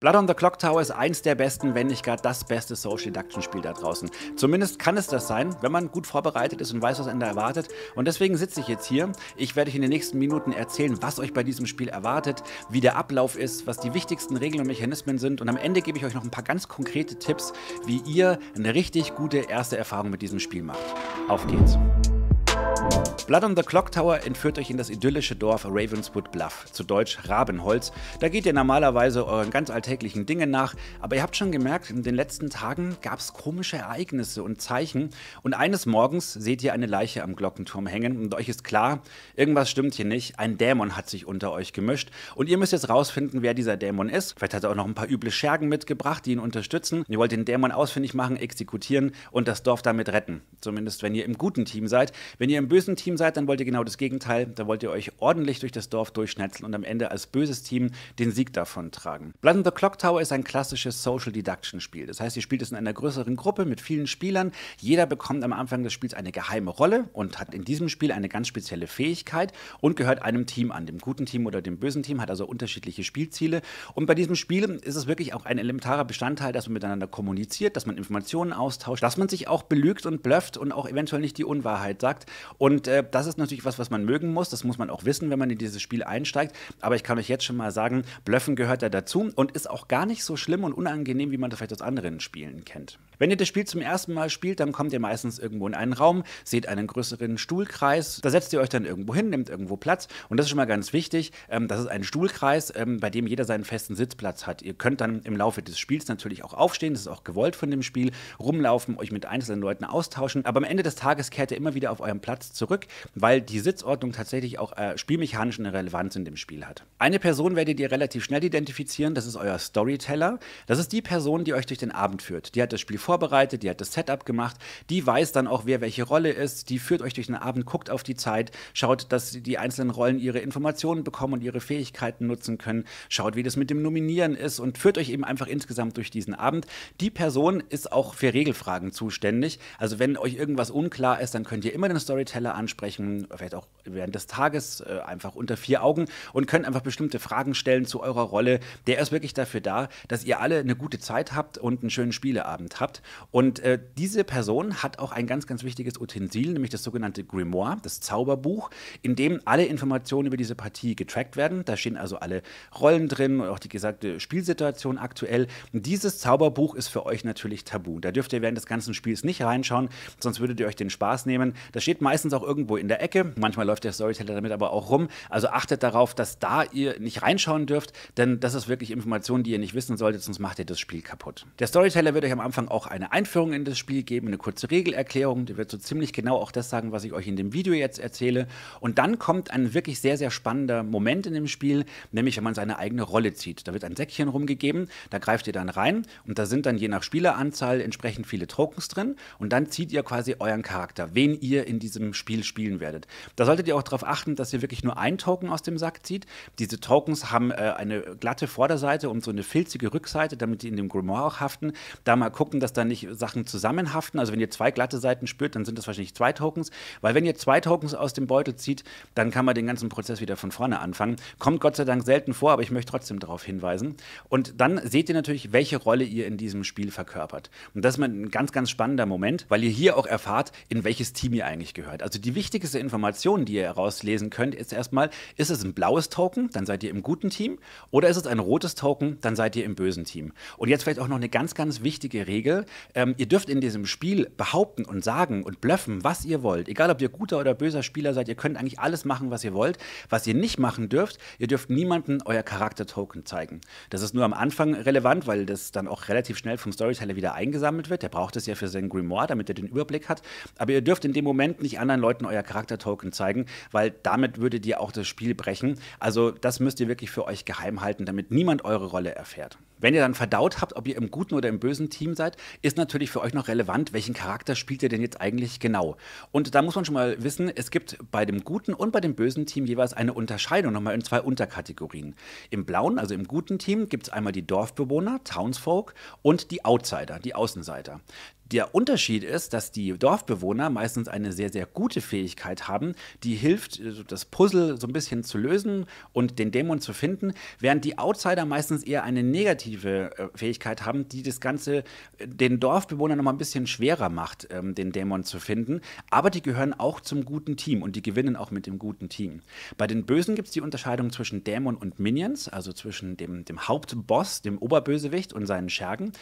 Blood on the Clock Tower ist eins der besten, wenn nicht gar das beste Social Deduction Spiel da draußen. Zumindest kann es das sein, wenn man gut vorbereitet ist und weiß, was einen erwartet. Und deswegen sitze ich jetzt hier. Ich werde euch in den nächsten Minuten erzählen, was euch bei diesem Spiel erwartet, wie der Ablauf ist, was die wichtigsten Regeln und Mechanismen sind. Und am Ende gebe ich euch noch ein paar ganz konkrete Tipps, wie ihr eine richtig gute erste Erfahrung mit diesem Spiel macht. Auf geht's! Blood on the Clock Tower entführt euch in das idyllische Dorf Ravenswood Bluff, zu Deutsch Rabenholz. Da geht ihr normalerweise euren ganz alltäglichen Dingen nach, aber ihr habt schon gemerkt, in den letzten Tagen gab es komische Ereignisse und Zeichen. Und eines Morgens seht ihr eine Leiche am Glockenturm hängen und euch ist klar, irgendwas stimmt hier nicht. Ein Dämon hat sich unter euch gemischt und ihr müsst jetzt rausfinden, wer dieser Dämon ist. Vielleicht hat er auch noch ein paar üble Schergen mitgebracht, die ihn unterstützen. ihr wollt den Dämon ausfindig machen, exekutieren und das Dorf damit retten. Zumindest wenn ihr im guten Team seid. Wenn ihr im im bösen Team seid, dann wollt ihr genau das Gegenteil. Da wollt ihr euch ordentlich durch das Dorf durchschnetzeln und am Ende als böses Team den Sieg davon tragen. Blood in the Clock Tower ist ein klassisches Social Deduction Spiel. Das heißt, ihr spielt es in einer größeren Gruppe mit vielen Spielern. Jeder bekommt am Anfang des Spiels eine geheime Rolle und hat in diesem Spiel eine ganz spezielle Fähigkeit und gehört einem Team an, dem guten Team oder dem bösen Team, hat also unterschiedliche Spielziele. Und bei diesem Spiel ist es wirklich auch ein elementarer Bestandteil, dass man miteinander kommuniziert, dass man Informationen austauscht, dass man sich auch belügt und blufft und auch eventuell nicht die Unwahrheit sagt. Und äh, das ist natürlich was, was man mögen muss. Das muss man auch wissen, wenn man in dieses Spiel einsteigt. Aber ich kann euch jetzt schon mal sagen, Blöffen gehört da dazu und ist auch gar nicht so schlimm und unangenehm, wie man das vielleicht aus anderen Spielen kennt. Wenn ihr das Spiel zum ersten Mal spielt, dann kommt ihr meistens irgendwo in einen Raum, seht einen größeren Stuhlkreis, da setzt ihr euch dann irgendwo hin, nehmt irgendwo Platz. Und das ist schon mal ganz wichtig. Ähm, das ist ein Stuhlkreis, ähm, bei dem jeder seinen festen Sitzplatz hat. Ihr könnt dann im Laufe des Spiels natürlich auch aufstehen, das ist auch gewollt von dem Spiel, rumlaufen, euch mit einzelnen Leuten austauschen. Aber am Ende des Tages kehrt ihr immer wieder auf euren Platz nichts zurück, weil die Sitzordnung tatsächlich auch äh, spielmechanisch eine Relevanz in dem Spiel hat. Eine Person werdet ihr relativ schnell identifizieren, das ist euer Storyteller. Das ist die Person, die euch durch den Abend führt. Die hat das Spiel vorbereitet, die hat das Setup gemacht, die weiß dann auch, wer welche Rolle ist, die führt euch durch den Abend, guckt auf die Zeit, schaut, dass die einzelnen Rollen ihre Informationen bekommen und ihre Fähigkeiten nutzen können, schaut, wie das mit dem Nominieren ist und führt euch eben einfach insgesamt durch diesen Abend. Die Person ist auch für Regelfragen zuständig. Also wenn euch irgendwas unklar ist, dann könnt ihr immer den Storyteller Teller ansprechen, vielleicht auch während des Tages, äh, einfach unter vier Augen und könnt einfach bestimmte Fragen stellen zu eurer Rolle. Der ist wirklich dafür da, dass ihr alle eine gute Zeit habt und einen schönen Spieleabend habt. Und äh, diese Person hat auch ein ganz, ganz wichtiges Utensil, nämlich das sogenannte Grimoire, das Zauberbuch, in dem alle Informationen über diese Partie getrackt werden. Da stehen also alle Rollen drin und auch die gesagte Spielsituation aktuell. Und dieses Zauberbuch ist für euch natürlich tabu. Da dürft ihr während des ganzen Spiels nicht reinschauen, sonst würdet ihr euch den Spaß nehmen. Da steht meistens meistens auch irgendwo in der Ecke. Manchmal läuft der Storyteller damit aber auch rum. Also achtet darauf, dass da ihr nicht reinschauen dürft, denn das ist wirklich Information, die ihr nicht wissen solltet, sonst macht ihr das Spiel kaputt. Der Storyteller wird euch am Anfang auch eine Einführung in das Spiel geben, eine kurze Regelerklärung, Der wird so ziemlich genau auch das sagen, was ich euch in dem Video jetzt erzähle. Und dann kommt ein wirklich sehr, sehr spannender Moment in dem Spiel, nämlich wenn man seine eigene Rolle zieht. Da wird ein Säckchen rumgegeben, da greift ihr dann rein und da sind dann je nach Spieleranzahl entsprechend viele Tokens drin und dann zieht ihr quasi euren Charakter, wen ihr in diesem im Spiel spielen werdet. Da solltet ihr auch darauf achten, dass ihr wirklich nur ein Token aus dem Sack zieht. Diese Tokens haben äh, eine glatte Vorderseite und so eine filzige Rückseite, damit die in dem Grimoire auch haften. Da mal gucken, dass da nicht Sachen zusammenhaften. Also wenn ihr zwei glatte Seiten spürt, dann sind das wahrscheinlich zwei Tokens. Weil wenn ihr zwei Tokens aus dem Beutel zieht, dann kann man den ganzen Prozess wieder von vorne anfangen. Kommt Gott sei Dank selten vor, aber ich möchte trotzdem darauf hinweisen. Und dann seht ihr natürlich, welche Rolle ihr in diesem Spiel verkörpert. Und das ist ein ganz, ganz spannender Moment, weil ihr hier auch erfahrt, in welches Team ihr eigentlich gehört. Sicherheit. Also die wichtigste Information, die ihr herauslesen könnt, ist erstmal, ist es ein blaues Token, dann seid ihr im guten Team, oder ist es ein rotes Token, dann seid ihr im bösen Team. Und jetzt vielleicht auch noch eine ganz, ganz wichtige Regel. Ähm, ihr dürft in diesem Spiel behaupten und sagen und blöffen, was ihr wollt. Egal, ob ihr guter oder böser Spieler seid, ihr könnt eigentlich alles machen, was ihr wollt. Was ihr nicht machen dürft, ihr dürft niemandem euer Charakter-Token zeigen. Das ist nur am Anfang relevant, weil das dann auch relativ schnell vom Storyteller wieder eingesammelt wird. Der braucht es ja für sein Grimoire, damit er den Überblick hat. Aber ihr dürft in dem Moment nicht an anderen Leuten euer Charakter-Token zeigen, weil damit würdet ihr auch das Spiel brechen. Also das müsst ihr wirklich für euch geheim halten, damit niemand eure Rolle erfährt wenn ihr dann verdaut habt, ob ihr im guten oder im bösen Team seid, ist natürlich für euch noch relevant, welchen Charakter spielt ihr denn jetzt eigentlich genau. Und da muss man schon mal wissen, es gibt bei dem guten und bei dem bösen Team jeweils eine Unterscheidung nochmal in zwei Unterkategorien. Im blauen, also im guten Team, gibt es einmal die Dorfbewohner, Townsfolk, und die Outsider, die Außenseiter. Der Unterschied ist, dass die Dorfbewohner meistens eine sehr, sehr gute Fähigkeit haben, die hilft, äh, das Puzzle so ein bisschen zu lösen und den Dämon zu finden, während die Outsider meistens eher eine negative kommunikative äh, Fähigkeit haben, die das Ganze äh, den Dorfbewohnern noch mal ein bisschen schwerer macht, ähm, den Dämon zu finden. Aber die gehören auch zum guten Team und die gewinnen auch mit dem guten Team. Bei den Bösen gibt es die Unterscheidung zwischen Dämon und Minions, also zwischen dem, dem Hauptboss, dem Oberbösewicht und seinen Schergen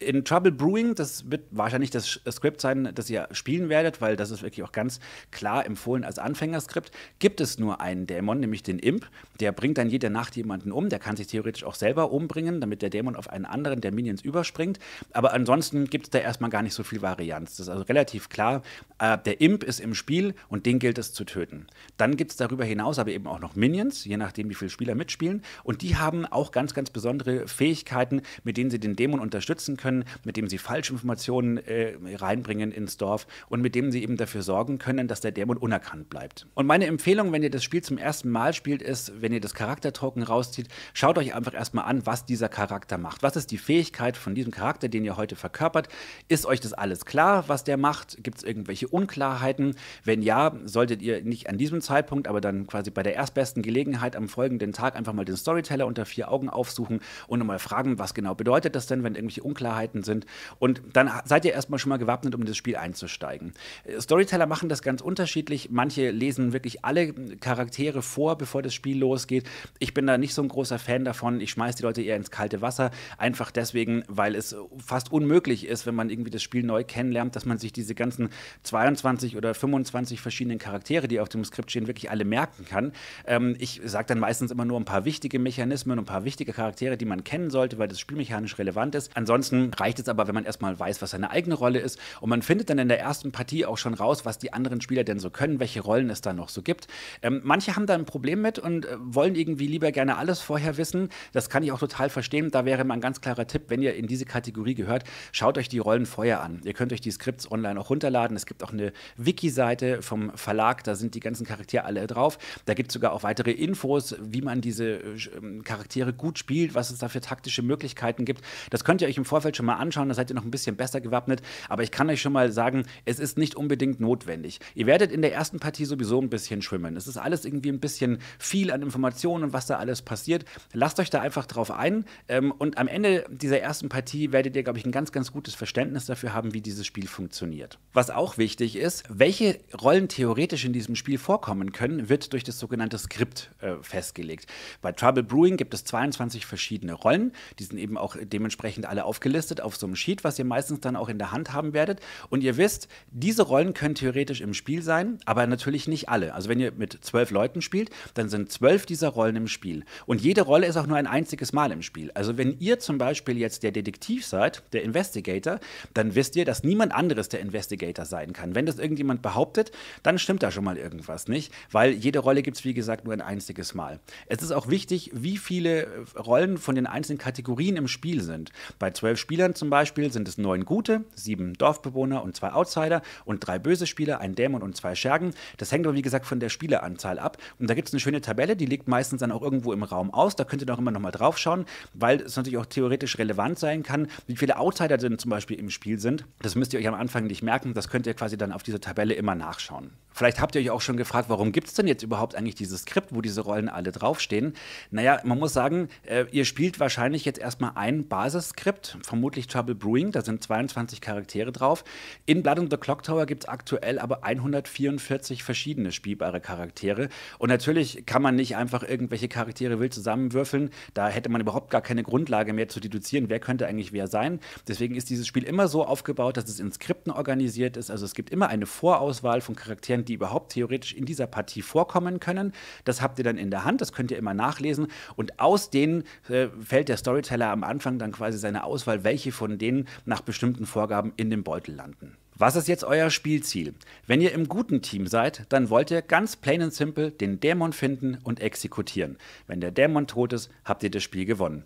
in Trouble Brewing, das wird wahrscheinlich das Skript sein, das ihr spielen werdet, weil das ist wirklich auch ganz klar empfohlen als Anfängerskript, gibt es nur einen Dämon, nämlich den Imp. Der bringt dann jede Nacht jemanden um. Der kann sich theoretisch auch selber umbringen, damit der Dämon auf einen anderen der Minions überspringt. Aber ansonsten gibt es da erstmal gar nicht so viel Varianz. Das ist also relativ klar. Äh, der Imp ist im Spiel und den gilt es zu töten. Dann gibt es darüber hinaus aber eben auch noch Minions, je nachdem, wie viele Spieler mitspielen. Und die haben auch ganz, ganz besondere Fähigkeiten, mit denen sie den Dämon unterstützen können können, mit dem sie Falschinformationen äh, reinbringen ins Dorf und mit dem sie eben dafür sorgen können, dass der Dämon unerkannt bleibt. Und meine Empfehlung, wenn ihr das Spiel zum ersten Mal spielt, ist, wenn ihr das Charaktertoken rauszieht, schaut euch einfach erstmal an, was dieser Charakter macht. Was ist die Fähigkeit von diesem Charakter, den ihr heute verkörpert? Ist euch das alles klar, was der macht? Gibt es irgendwelche Unklarheiten? Wenn ja, solltet ihr nicht an diesem Zeitpunkt, aber dann quasi bei der erstbesten Gelegenheit am folgenden Tag einfach mal den Storyteller unter vier Augen aufsuchen und nochmal fragen, was genau bedeutet das denn, wenn irgendwelche Unklarheiten Unsicherheiten sind. Und dann seid ihr erstmal schon mal gewappnet, um in das Spiel einzusteigen. Äh, Storyteller machen das ganz unterschiedlich. Manche lesen wirklich alle Charaktere vor, bevor das Spiel losgeht. Ich bin da nicht so ein großer Fan davon. Ich schmeiß die Leute eher ins kalte Wasser. Einfach deswegen, weil es äh, fast unmöglich ist, wenn man irgendwie das Spiel neu kennenlernt, dass man sich diese ganzen 22 oder 25 verschiedenen Charaktere, die auf dem Skript stehen, wirklich alle merken kann. Ähm, ich sage dann meistens immer nur ein paar wichtige Mechanismen, ein paar wichtige Charaktere, die man kennen sollte, weil das spielmechanisch relevant ist. Ansonsten reicht es aber, wenn man erstmal weiß, was seine eigene Rolle ist. Und man findet dann in der ersten Partie auch schon raus, was die anderen Spieler denn so können, welche Rollen es da noch so gibt. Ähm, manche haben da ein Problem mit und äh, wollen irgendwie lieber gerne alles vorher wissen. Das kann ich auch total verstehen. Da wäre mein ganz klarer Tipp, wenn ihr in diese Kategorie gehört, schaut euch die Rollen vorher an. Ihr könnt euch die Skripts online auch runterladen. Es gibt auch eine Wiki-Seite vom Verlag, da sind die ganzen Charaktere alle drauf. Da gibt es sogar auch weitere Infos, wie man diese äh, Charaktere gut spielt, was es da für taktische Möglichkeiten gibt. Das könnt ihr euch im Vorfeld schon schon mal anschauen, da seid ihr noch ein bisschen besser gewappnet. Aber ich kann euch schon mal sagen, es ist nicht unbedingt notwendig. Ihr werdet in der ersten Partie sowieso ein bisschen schwimmen. Es ist alles irgendwie ein bisschen viel an Informationen und was da alles passiert. Lasst euch da einfach drauf ein. Ähm, und am Ende dieser ersten Partie werdet ihr, glaube ich, ein ganz, ganz gutes Verständnis dafür haben, wie dieses Spiel funktioniert. Was auch wichtig ist, welche Rollen theoretisch in diesem Spiel vorkommen können, wird durch das sogenannte Skript äh, festgelegt. Bei Trouble Brewing gibt es 22 verschiedene Rollen. Die sind eben auch dementsprechend alle aufgelistet aufgelistet auf so einem Sheet, was ihr meistens dann auch in der Hand haben werdet. Und ihr wisst, diese Rollen können theoretisch im Spiel sein, aber natürlich nicht alle. Also wenn ihr mit zwölf Leuten spielt, dann sind zwölf dieser Rollen im Spiel. Und jede Rolle ist auch nur ein einziges Mal im Spiel. Also wenn ihr zum Beispiel jetzt der Detektiv seid, der Investigator, dann wisst ihr, dass niemand anderes der Investigator sein kann. Wenn das irgendjemand behauptet, dann stimmt da schon mal irgendwas nicht, weil jede Rolle gibt es, wie gesagt, nur ein einziges Mal. Es ist auch wichtig, wie viele Rollen von den einzelnen Kategorien im Spiel sind. Bei zwölf Spielern zum Beispiel sind es neun gute, sieben Dorfbewohner und zwei Outsider und drei böse Spieler, ein Dämon und zwei Schergen. Das hängt aber wie gesagt von der Spieleranzahl ab. Und da gibt es eine schöne Tabelle, die liegt meistens dann auch irgendwo im Raum aus. Da könnt ihr auch immer nochmal drauf schauen, weil es natürlich auch theoretisch relevant sein kann, wie viele Outsider denn zum Beispiel im Spiel sind. Das müsst ihr euch am Anfang nicht merken. Das könnt ihr quasi dann auf diese Tabelle immer nachschauen. Vielleicht habt ihr euch auch schon gefragt, warum gibt es denn jetzt überhaupt eigentlich dieses Skript, wo diese Rollen alle draufstehen? Naja, man muss sagen, äh, ihr spielt wahrscheinlich jetzt erstmal ein Basisskript vom vermutlich Trouble Brewing, da sind 22 Charaktere drauf. In Blood on the Clock Tower gibt es aktuell aber 144 verschiedene spielbare Charaktere. Und natürlich kann man nicht einfach irgendwelche Charaktere wild zusammenwürfeln. Da hätte man überhaupt gar keine Grundlage mehr zu deduzieren, wer könnte eigentlich wer sein. Deswegen ist dieses Spiel immer so aufgebaut, dass es in Skripten organisiert ist. Also es gibt immer eine Vorauswahl von Charakteren, die überhaupt theoretisch in dieser Partie vorkommen können. Das habt ihr dann in der Hand, das könnt ihr immer nachlesen. Und aus denen äh, fällt der Storyteller am Anfang dann quasi seine Auswahl, welche von denen nach bestimmten Vorgaben in dem Beutel landen. Was ist jetzt euer Spielziel? Wenn ihr im guten Team seid, dann wollt ihr ganz plain and simple den Dämon finden und exekutieren. Wenn der Dämon tot ist, habt ihr das Spiel gewonnen.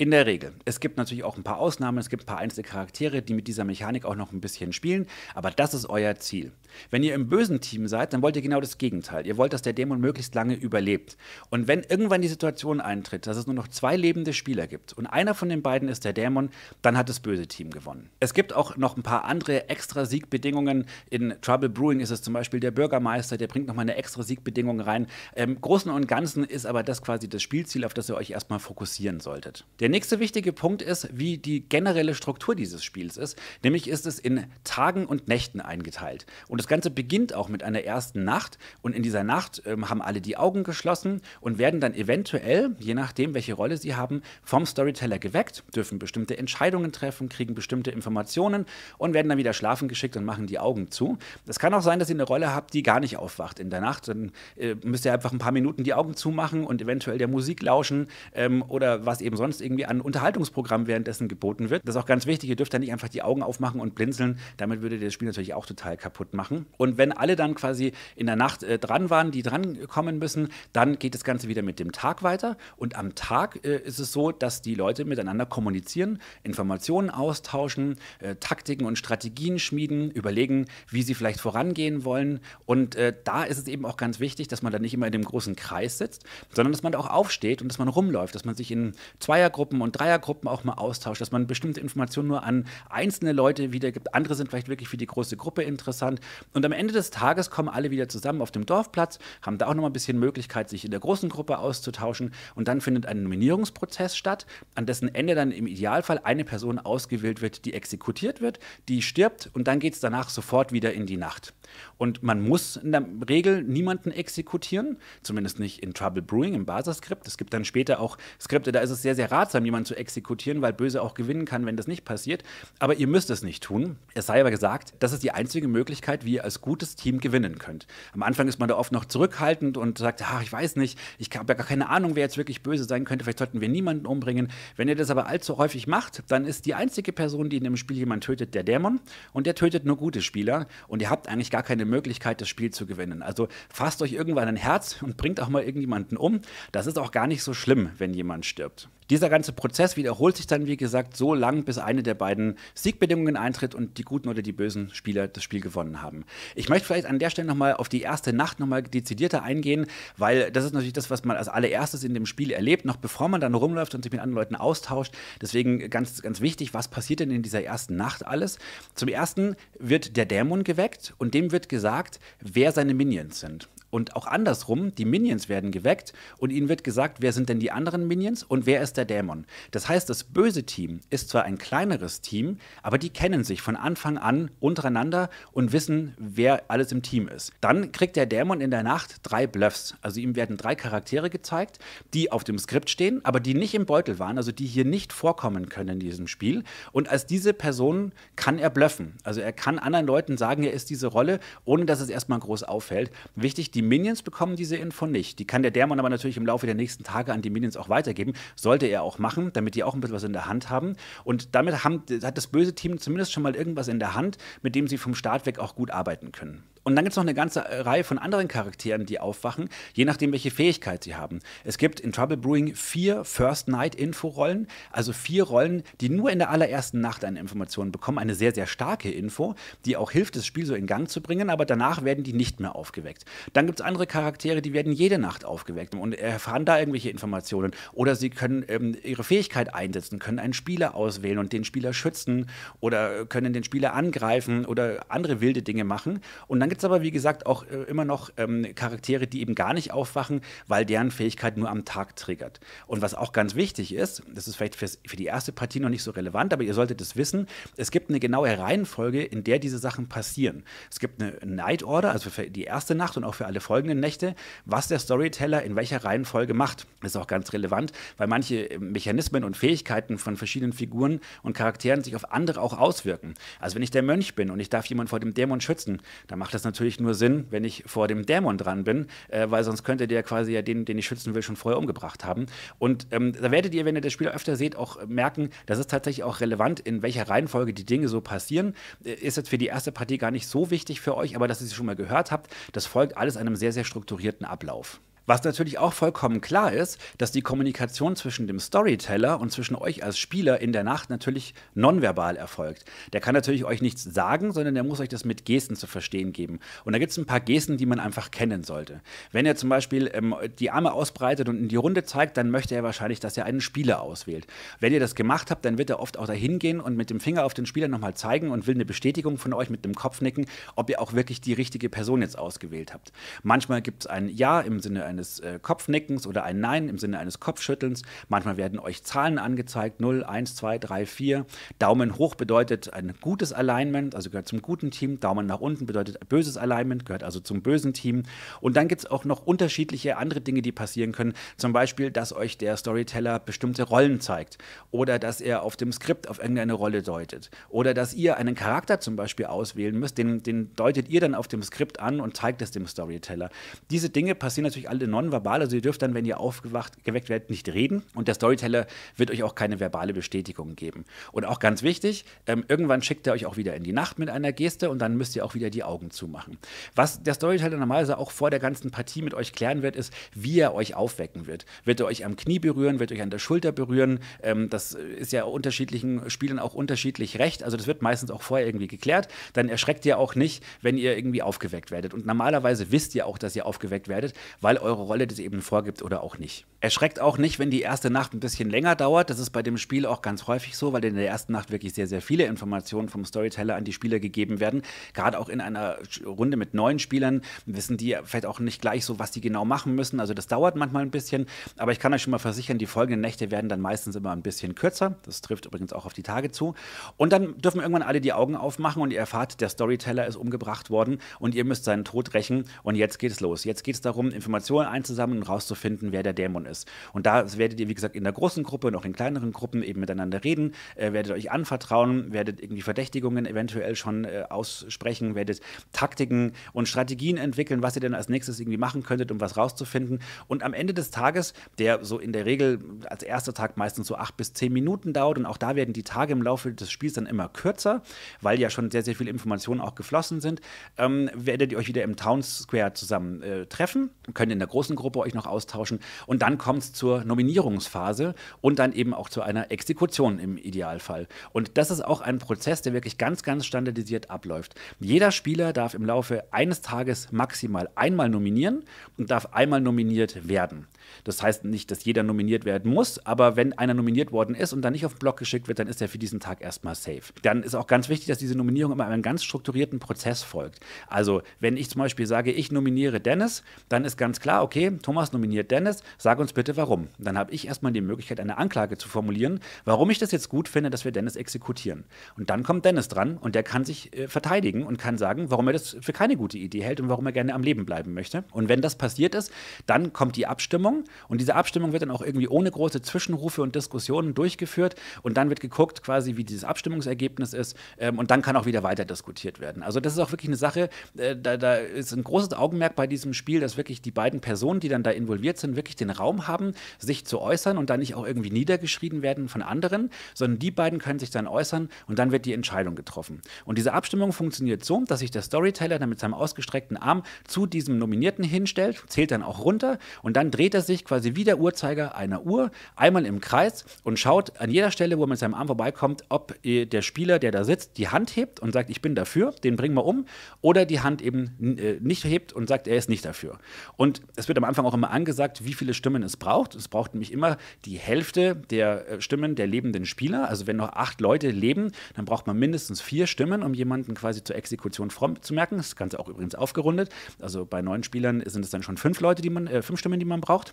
In der Regel. Es gibt natürlich auch ein paar Ausnahmen, es gibt ein paar einzelne Charaktere, die mit dieser Mechanik auch noch ein bisschen spielen, aber das ist euer Ziel. Wenn ihr im bösen Team seid, dann wollt ihr genau das Gegenteil. Ihr wollt, dass der Dämon möglichst lange überlebt. Und wenn irgendwann die Situation eintritt, dass es nur noch zwei lebende Spieler gibt und einer von den beiden ist der Dämon, dann hat das böse Team gewonnen. Es gibt auch noch ein paar andere extra Siegbedingungen. In Trouble Brewing ist es zum Beispiel der Bürgermeister, der bringt nochmal eine extra Siegbedingung rein. Im Großen und Ganzen ist aber das quasi das Spielziel, auf das ihr euch erstmal fokussieren solltet. Der nächste wichtige Punkt ist, wie die generelle Struktur dieses Spiels ist. Nämlich ist es in Tagen und Nächten eingeteilt. Und das Ganze beginnt auch mit einer ersten Nacht. Und in dieser Nacht ähm, haben alle die Augen geschlossen und werden dann eventuell, je nachdem, welche Rolle sie haben, vom Storyteller geweckt, dürfen bestimmte Entscheidungen treffen, kriegen bestimmte Informationen und werden dann wieder schlafen geschickt und machen die Augen zu. Es kann auch sein, dass ihr eine Rolle habt, die gar nicht aufwacht in der Nacht. Dann äh, müsst ihr einfach ein paar Minuten die Augen zumachen und eventuell der Musik lauschen ähm, oder was eben sonst irgendwie irgendwie an Unterhaltungsprogramm währenddessen geboten wird. Das ist auch ganz wichtig, ihr dürft da nicht einfach die Augen aufmachen und blinzeln. Damit würdet ihr das Spiel natürlich auch total kaputt machen. Und wenn alle dann quasi in der Nacht äh, dran waren, die dran kommen müssen, dann geht das Ganze wieder mit dem Tag weiter. Und am Tag äh, ist es so, dass die Leute miteinander kommunizieren, Informationen austauschen, äh, Taktiken und Strategien schmieden, überlegen, wie sie vielleicht vorangehen wollen. Und äh, da ist es eben auch ganz wichtig, dass man da nicht immer in dem großen Kreis sitzt, sondern dass man da auch aufsteht und dass man rumläuft, dass man sich in Zweiergruppen Zweiergruppen und Dreiergruppen auch mal austauscht, dass man bestimmte Informationen nur an einzelne Leute wiedergibt. Andere sind vielleicht wirklich für die große Gruppe interessant. Und am Ende des Tages kommen alle wieder zusammen auf dem Dorfplatz, haben da auch nochmal ein bisschen Möglichkeit, sich in der großen Gruppe auszutauschen. Und dann findet ein Nominierungsprozess statt, an dessen Ende dann im Idealfall eine Person ausgewählt wird, die exekutiert wird, die stirbt und dann geht es danach sofort wieder in die Nacht. Und man muss in der Regel niemanden exekutieren, zumindest nicht in Trouble Brewing, im Basaskript. Es gibt dann später auch Skripte, da ist es sehr, sehr ratsam ratsam, jemanden zu exekutieren, weil Böse auch gewinnen kann, wenn das nicht passiert. Aber ihr müsst es nicht tun. Es sei aber gesagt, das ist die einzige Möglichkeit, wie ihr als gutes Team gewinnen könnt. Am Anfang ist man da oft noch zurückhaltend und sagt, ach, ich weiß nicht, ich habe ja gar keine Ahnung, wer jetzt wirklich böse sein könnte, vielleicht sollten wir niemanden umbringen. Wenn ihr das aber allzu häufig macht, dann ist die einzige Person, die in dem Spiel jemand tötet, der Dämon und der tötet nur gute Spieler und ihr habt eigentlich gar keine Möglichkeit, das Spiel zu gewinnen. Also fasst euch irgendwann ein Herz und bringt auch mal irgendjemanden um. Das ist auch gar nicht so schlimm, wenn jemand stirbt. Dieser ganze Prozess wiederholt sich dann, wie gesagt, so lang, bis eine der beiden Siegbedingungen eintritt und die guten oder die bösen Spieler das Spiel gewonnen haben. Ich möchte vielleicht an der Stelle nochmal auf die erste Nacht nochmal dezidierter eingehen, weil das ist natürlich das, was man als allererstes in dem Spiel erlebt, noch bevor man dann rumläuft und sich mit anderen Leuten austauscht. Deswegen ganz, ganz wichtig, was passiert denn in dieser ersten Nacht alles? Zum ersten wird der Dämon geweckt und dem wird gesagt, wer seine Minions sind. Und auch andersrum, die Minions werden geweckt und ihnen wird gesagt, wer sind denn die anderen Minions und wer ist der Dämon. Das heißt, das böse Team ist zwar ein kleineres Team, aber die kennen sich von Anfang an untereinander und wissen, wer alles im Team ist. Dann kriegt der Dämon in der Nacht drei Bluffs. Also ihm werden drei Charaktere gezeigt, die auf dem Skript stehen, aber die nicht im Beutel waren, also die hier nicht vorkommen können in diesem Spiel. Und als diese Person kann er bluffen. Also er kann anderen Leuten sagen, er ist diese Rolle, ohne dass es erstmal groß auffällt. Wichtig, die die Minions bekommen diese Info nicht. Die kann der Dämon aber natürlich im Laufe der nächsten Tage an die Minions auch weitergeben. Sollte er auch machen, damit die auch ein bisschen was in der Hand haben. Und damit haben, hat das böse Team zumindest schon mal irgendwas in der Hand, mit dem sie vom Start weg auch gut arbeiten können. Und dann gibt es noch eine ganze äh, Reihe von anderen Charakteren, die aufwachen, je nachdem, welche Fähigkeit sie haben. Es gibt in Trouble Brewing vier First Night Info-Rollen, also vier Rollen, die nur in der allerersten Nacht eine Information bekommen, eine sehr, sehr starke Info, die auch hilft, das Spiel so in Gang zu bringen, aber danach werden die nicht mehr aufgeweckt. Dann gibt es andere Charaktere, die werden jede Nacht aufgeweckt und erfahren da irgendwelche Informationen. Oder sie können ähm, ihre Fähigkeit einsetzen, können einen Spieler auswählen und den Spieler schützen oder können den Spieler angreifen oder andere wilde Dinge machen. Und dann gibt gibt's aber, wie gesagt, auch äh, immer noch ähm, Charaktere, die eben gar nicht aufwachen, weil deren Fähigkeit nur am Tag triggert. Und was auch ganz wichtig ist, das ist vielleicht für die erste Partie noch nicht so relevant, aber ihr solltet es wissen, es gibt eine genaue Reihenfolge, in der diese Sachen passieren. Es gibt eine Night Order, also für die erste Nacht und auch für alle folgenden Nächte, was der Storyteller in welcher Reihenfolge macht. Das ist auch ganz relevant, weil manche äh, Mechanismen und Fähigkeiten von verschiedenen Figuren und Charakteren sich auf andere auch auswirken. Also wenn ich der Mönch bin und ich darf jemanden vor dem Dämon schützen, dann macht das das natürlich nur Sinn, wenn ich vor dem Dämon dran bin, äh, weil sonst könnte der quasi ja den, den ich schützen will, schon vorher umgebracht haben. Und ähm, da werdet ihr, wenn ihr das Spiel öfter seht, auch merken, das ist tatsächlich auch relevant, in welcher Reihenfolge die Dinge so passieren. Äh, ist jetzt für die erste Partie gar nicht so wichtig für euch, aber dass ihr sie schon mal gehört habt, das folgt alles einem sehr, sehr strukturierten Ablauf. Was natürlich auch vollkommen klar ist, dass die Kommunikation zwischen dem Storyteller und zwischen euch als Spieler in der Nacht natürlich nonverbal erfolgt. Der kann natürlich euch nichts sagen, sondern der muss euch das mit Gesten zu verstehen geben. Und da gibt es ein paar Gesten, die man einfach kennen sollte. Wenn er zum Beispiel ähm, die Arme ausbreitet und in die Runde zeigt, dann möchte er wahrscheinlich, dass er einen Spieler auswählt. Wenn ihr das gemacht habt, dann wird er oft auch dahin gehen und mit dem Finger auf den Spieler nochmal zeigen und will eine Bestätigung von euch mit dem Kopfnicken, ob ihr auch wirklich die richtige Person jetzt ausgewählt habt. Manchmal gibt es ein Ja im Sinne eines eines äh, Kopfnickens oder ein Nein im Sinne eines Kopfschüttelns. Manchmal werden euch Zahlen angezeigt, 0, 1, 2, 3, 4. Daumen hoch bedeutet ein gutes Alignment, also gehört zum guten Team. Daumen nach unten bedeutet böses Alignment, gehört also zum bösen Team. Und dann gibt es auch noch unterschiedliche andere Dinge, die passieren können. Zum Beispiel, dass euch der Storyteller bestimmte Rollen zeigt oder dass er auf dem Skript auf irgendeine Rolle deutet oder dass ihr einen Charakter zum Beispiel auswählen müsst, den, den deutet ihr dann auf dem Skript an und zeigt es dem Storyteller. Diese Dinge passieren natürlich alle handeln nonverbal. Also ihr dürft dann, wenn ihr aufgewacht geweckt werdet, nicht reden. Und der Storyteller wird euch auch keine verbale Bestätigung geben. Und auch ganz wichtig, ähm, irgendwann schickt er euch auch wieder in die Nacht mit einer Geste und dann müsst ihr auch wieder die Augen zumachen. Was der Storyteller normalerweise auch vor der ganzen Partie mit euch klären wird, ist, wie er euch aufwecken wird. Wird er euch am Knie berühren, wird er euch an der Schulter berühren? Ähm, das ist ja unterschiedlichen Spielern auch unterschiedlich recht. Also das wird meistens auch vorher irgendwie geklärt. Dann erschreckt ihr auch nicht, wenn ihr irgendwie aufgeweckt werdet. Und normalerweise wisst ihr auch, dass ihr aufgeweckt werdet, weil eure eure Rolle das eben vorgibt oder auch nicht. Erschreckt auch nicht, wenn die erste Nacht ein bisschen länger dauert. Das ist bei dem Spiel auch ganz häufig so, weil in der ersten Nacht wirklich sehr, sehr viele Informationen vom Storyteller an die Spieler gegeben werden. Gerade auch in einer Runde mit neuen Spielern wissen die vielleicht auch nicht gleich so, was die genau machen müssen. Also das dauert manchmal ein bisschen. Aber ich kann euch schon mal versichern, die folgenden Nächte werden dann meistens immer ein bisschen kürzer. Das trifft übrigens auch auf die Tage zu. Und dann dürfen irgendwann alle die Augen aufmachen und ihr erfahrt, der Storyteller ist umgebracht worden und ihr müsst seinen Tod rächen. Und jetzt geht es los. Jetzt geht es darum, Informationen Figuren einzusammeln und rauszufinden, wer der Dämon ist. Und da werdet ihr, wie gesagt, in der großen Gruppe und auch in kleineren Gruppen eben miteinander reden, äh, werdet euch anvertrauen, werdet irgendwie Verdächtigungen eventuell schon äh, aussprechen, werdet Taktiken und Strategien entwickeln, was ihr denn als nächstes irgendwie machen könntet, um was rauszufinden. Und am Ende des Tages, der so in der Regel als erster Tag meistens so acht bis zehn Minuten dauert, und auch da werden die Tage im Laufe des Spiels dann immer kürzer, weil ja schon sehr, sehr viele Informationen auch geflossen sind, ähm, werdet ihr euch wieder im Town Square zusammen äh, treffen, könnt in der großen Gruppe euch noch austauschen. Und dann kommt es zur Nominierungsphase und dann eben auch zu einer Exekution im Idealfall. Und das ist auch ein Prozess, der wirklich ganz, ganz standardisiert abläuft. Jeder Spieler darf im Laufe eines Tages maximal einmal nominieren und darf einmal nominiert werden. Das heißt nicht, dass jeder nominiert werden muss, aber wenn einer nominiert worden ist und dann nicht auf den Blog geschickt wird, dann ist er für diesen Tag erstmal safe. Dann ist auch ganz wichtig, dass diese Nominierung immer einem ganz strukturierten Prozess folgt. Also, wenn ich zum Beispiel sage, ich nominiere Dennis, dann ist ganz klar, okay, Thomas nominiert Dennis, sag uns bitte warum. Dann habe ich erstmal die Möglichkeit, eine Anklage zu formulieren, warum ich das jetzt gut finde, dass wir Dennis exekutieren. Und dann kommt Dennis dran und der kann sich äh, verteidigen und kann sagen, warum er das für keine gute Idee hält und warum er gerne am Leben bleiben möchte. Und wenn das passiert ist, dann kommt die Abstimmung Abstimmung und diese Abstimmung wird dann auch irgendwie ohne große Zwischenrufe und Diskussionen durchgeführt und dann wird geguckt, quasi, wie dieses Abstimmungsergebnis ist ähm, und dann kann auch wieder weiter diskutiert werden. Also das ist auch wirklich eine Sache, äh, da, da ist ein großes Augenmerk bei diesem Spiel, dass wirklich die beiden Personen, die dann da involviert sind, wirklich den Raum haben, sich zu äußern und dann nicht auch irgendwie niedergeschrieben werden von anderen, sondern die beiden können sich dann äußern und dann wird die Entscheidung getroffen. Und diese Abstimmung funktioniert so, dass sich der Storyteller dann mit seinem ausgestreckten Arm zu diesem Nominierten hinstellt, zählt dann auch runter und dann dreht er er sich quasi wie der Uhrzeiger einer Uhr einmal im Kreis und schaut an jeder Stelle, wo er mit seinem Arm vorbeikommt, ob der Spieler, der da sitzt, die Hand hebt und sagt, ich bin dafür, den bringen wir um, oder die Hand eben äh, nicht hebt und sagt, er ist nicht dafür. Und es wird am Anfang auch immer angesagt, wie viele Stimmen es braucht. Es braucht nämlich immer die Hälfte der äh, Stimmen der lebenden Spieler. Also wenn noch acht Leute leben, dann braucht man mindestens vier Stimmen, um jemanden quasi zur Exekution fromm zu merken. Das Ganze auch übrigens aufgerundet. Also bei neun Spielern sind es dann schon fünf Leute, die man, äh, fünf Stimmen, die man braucht.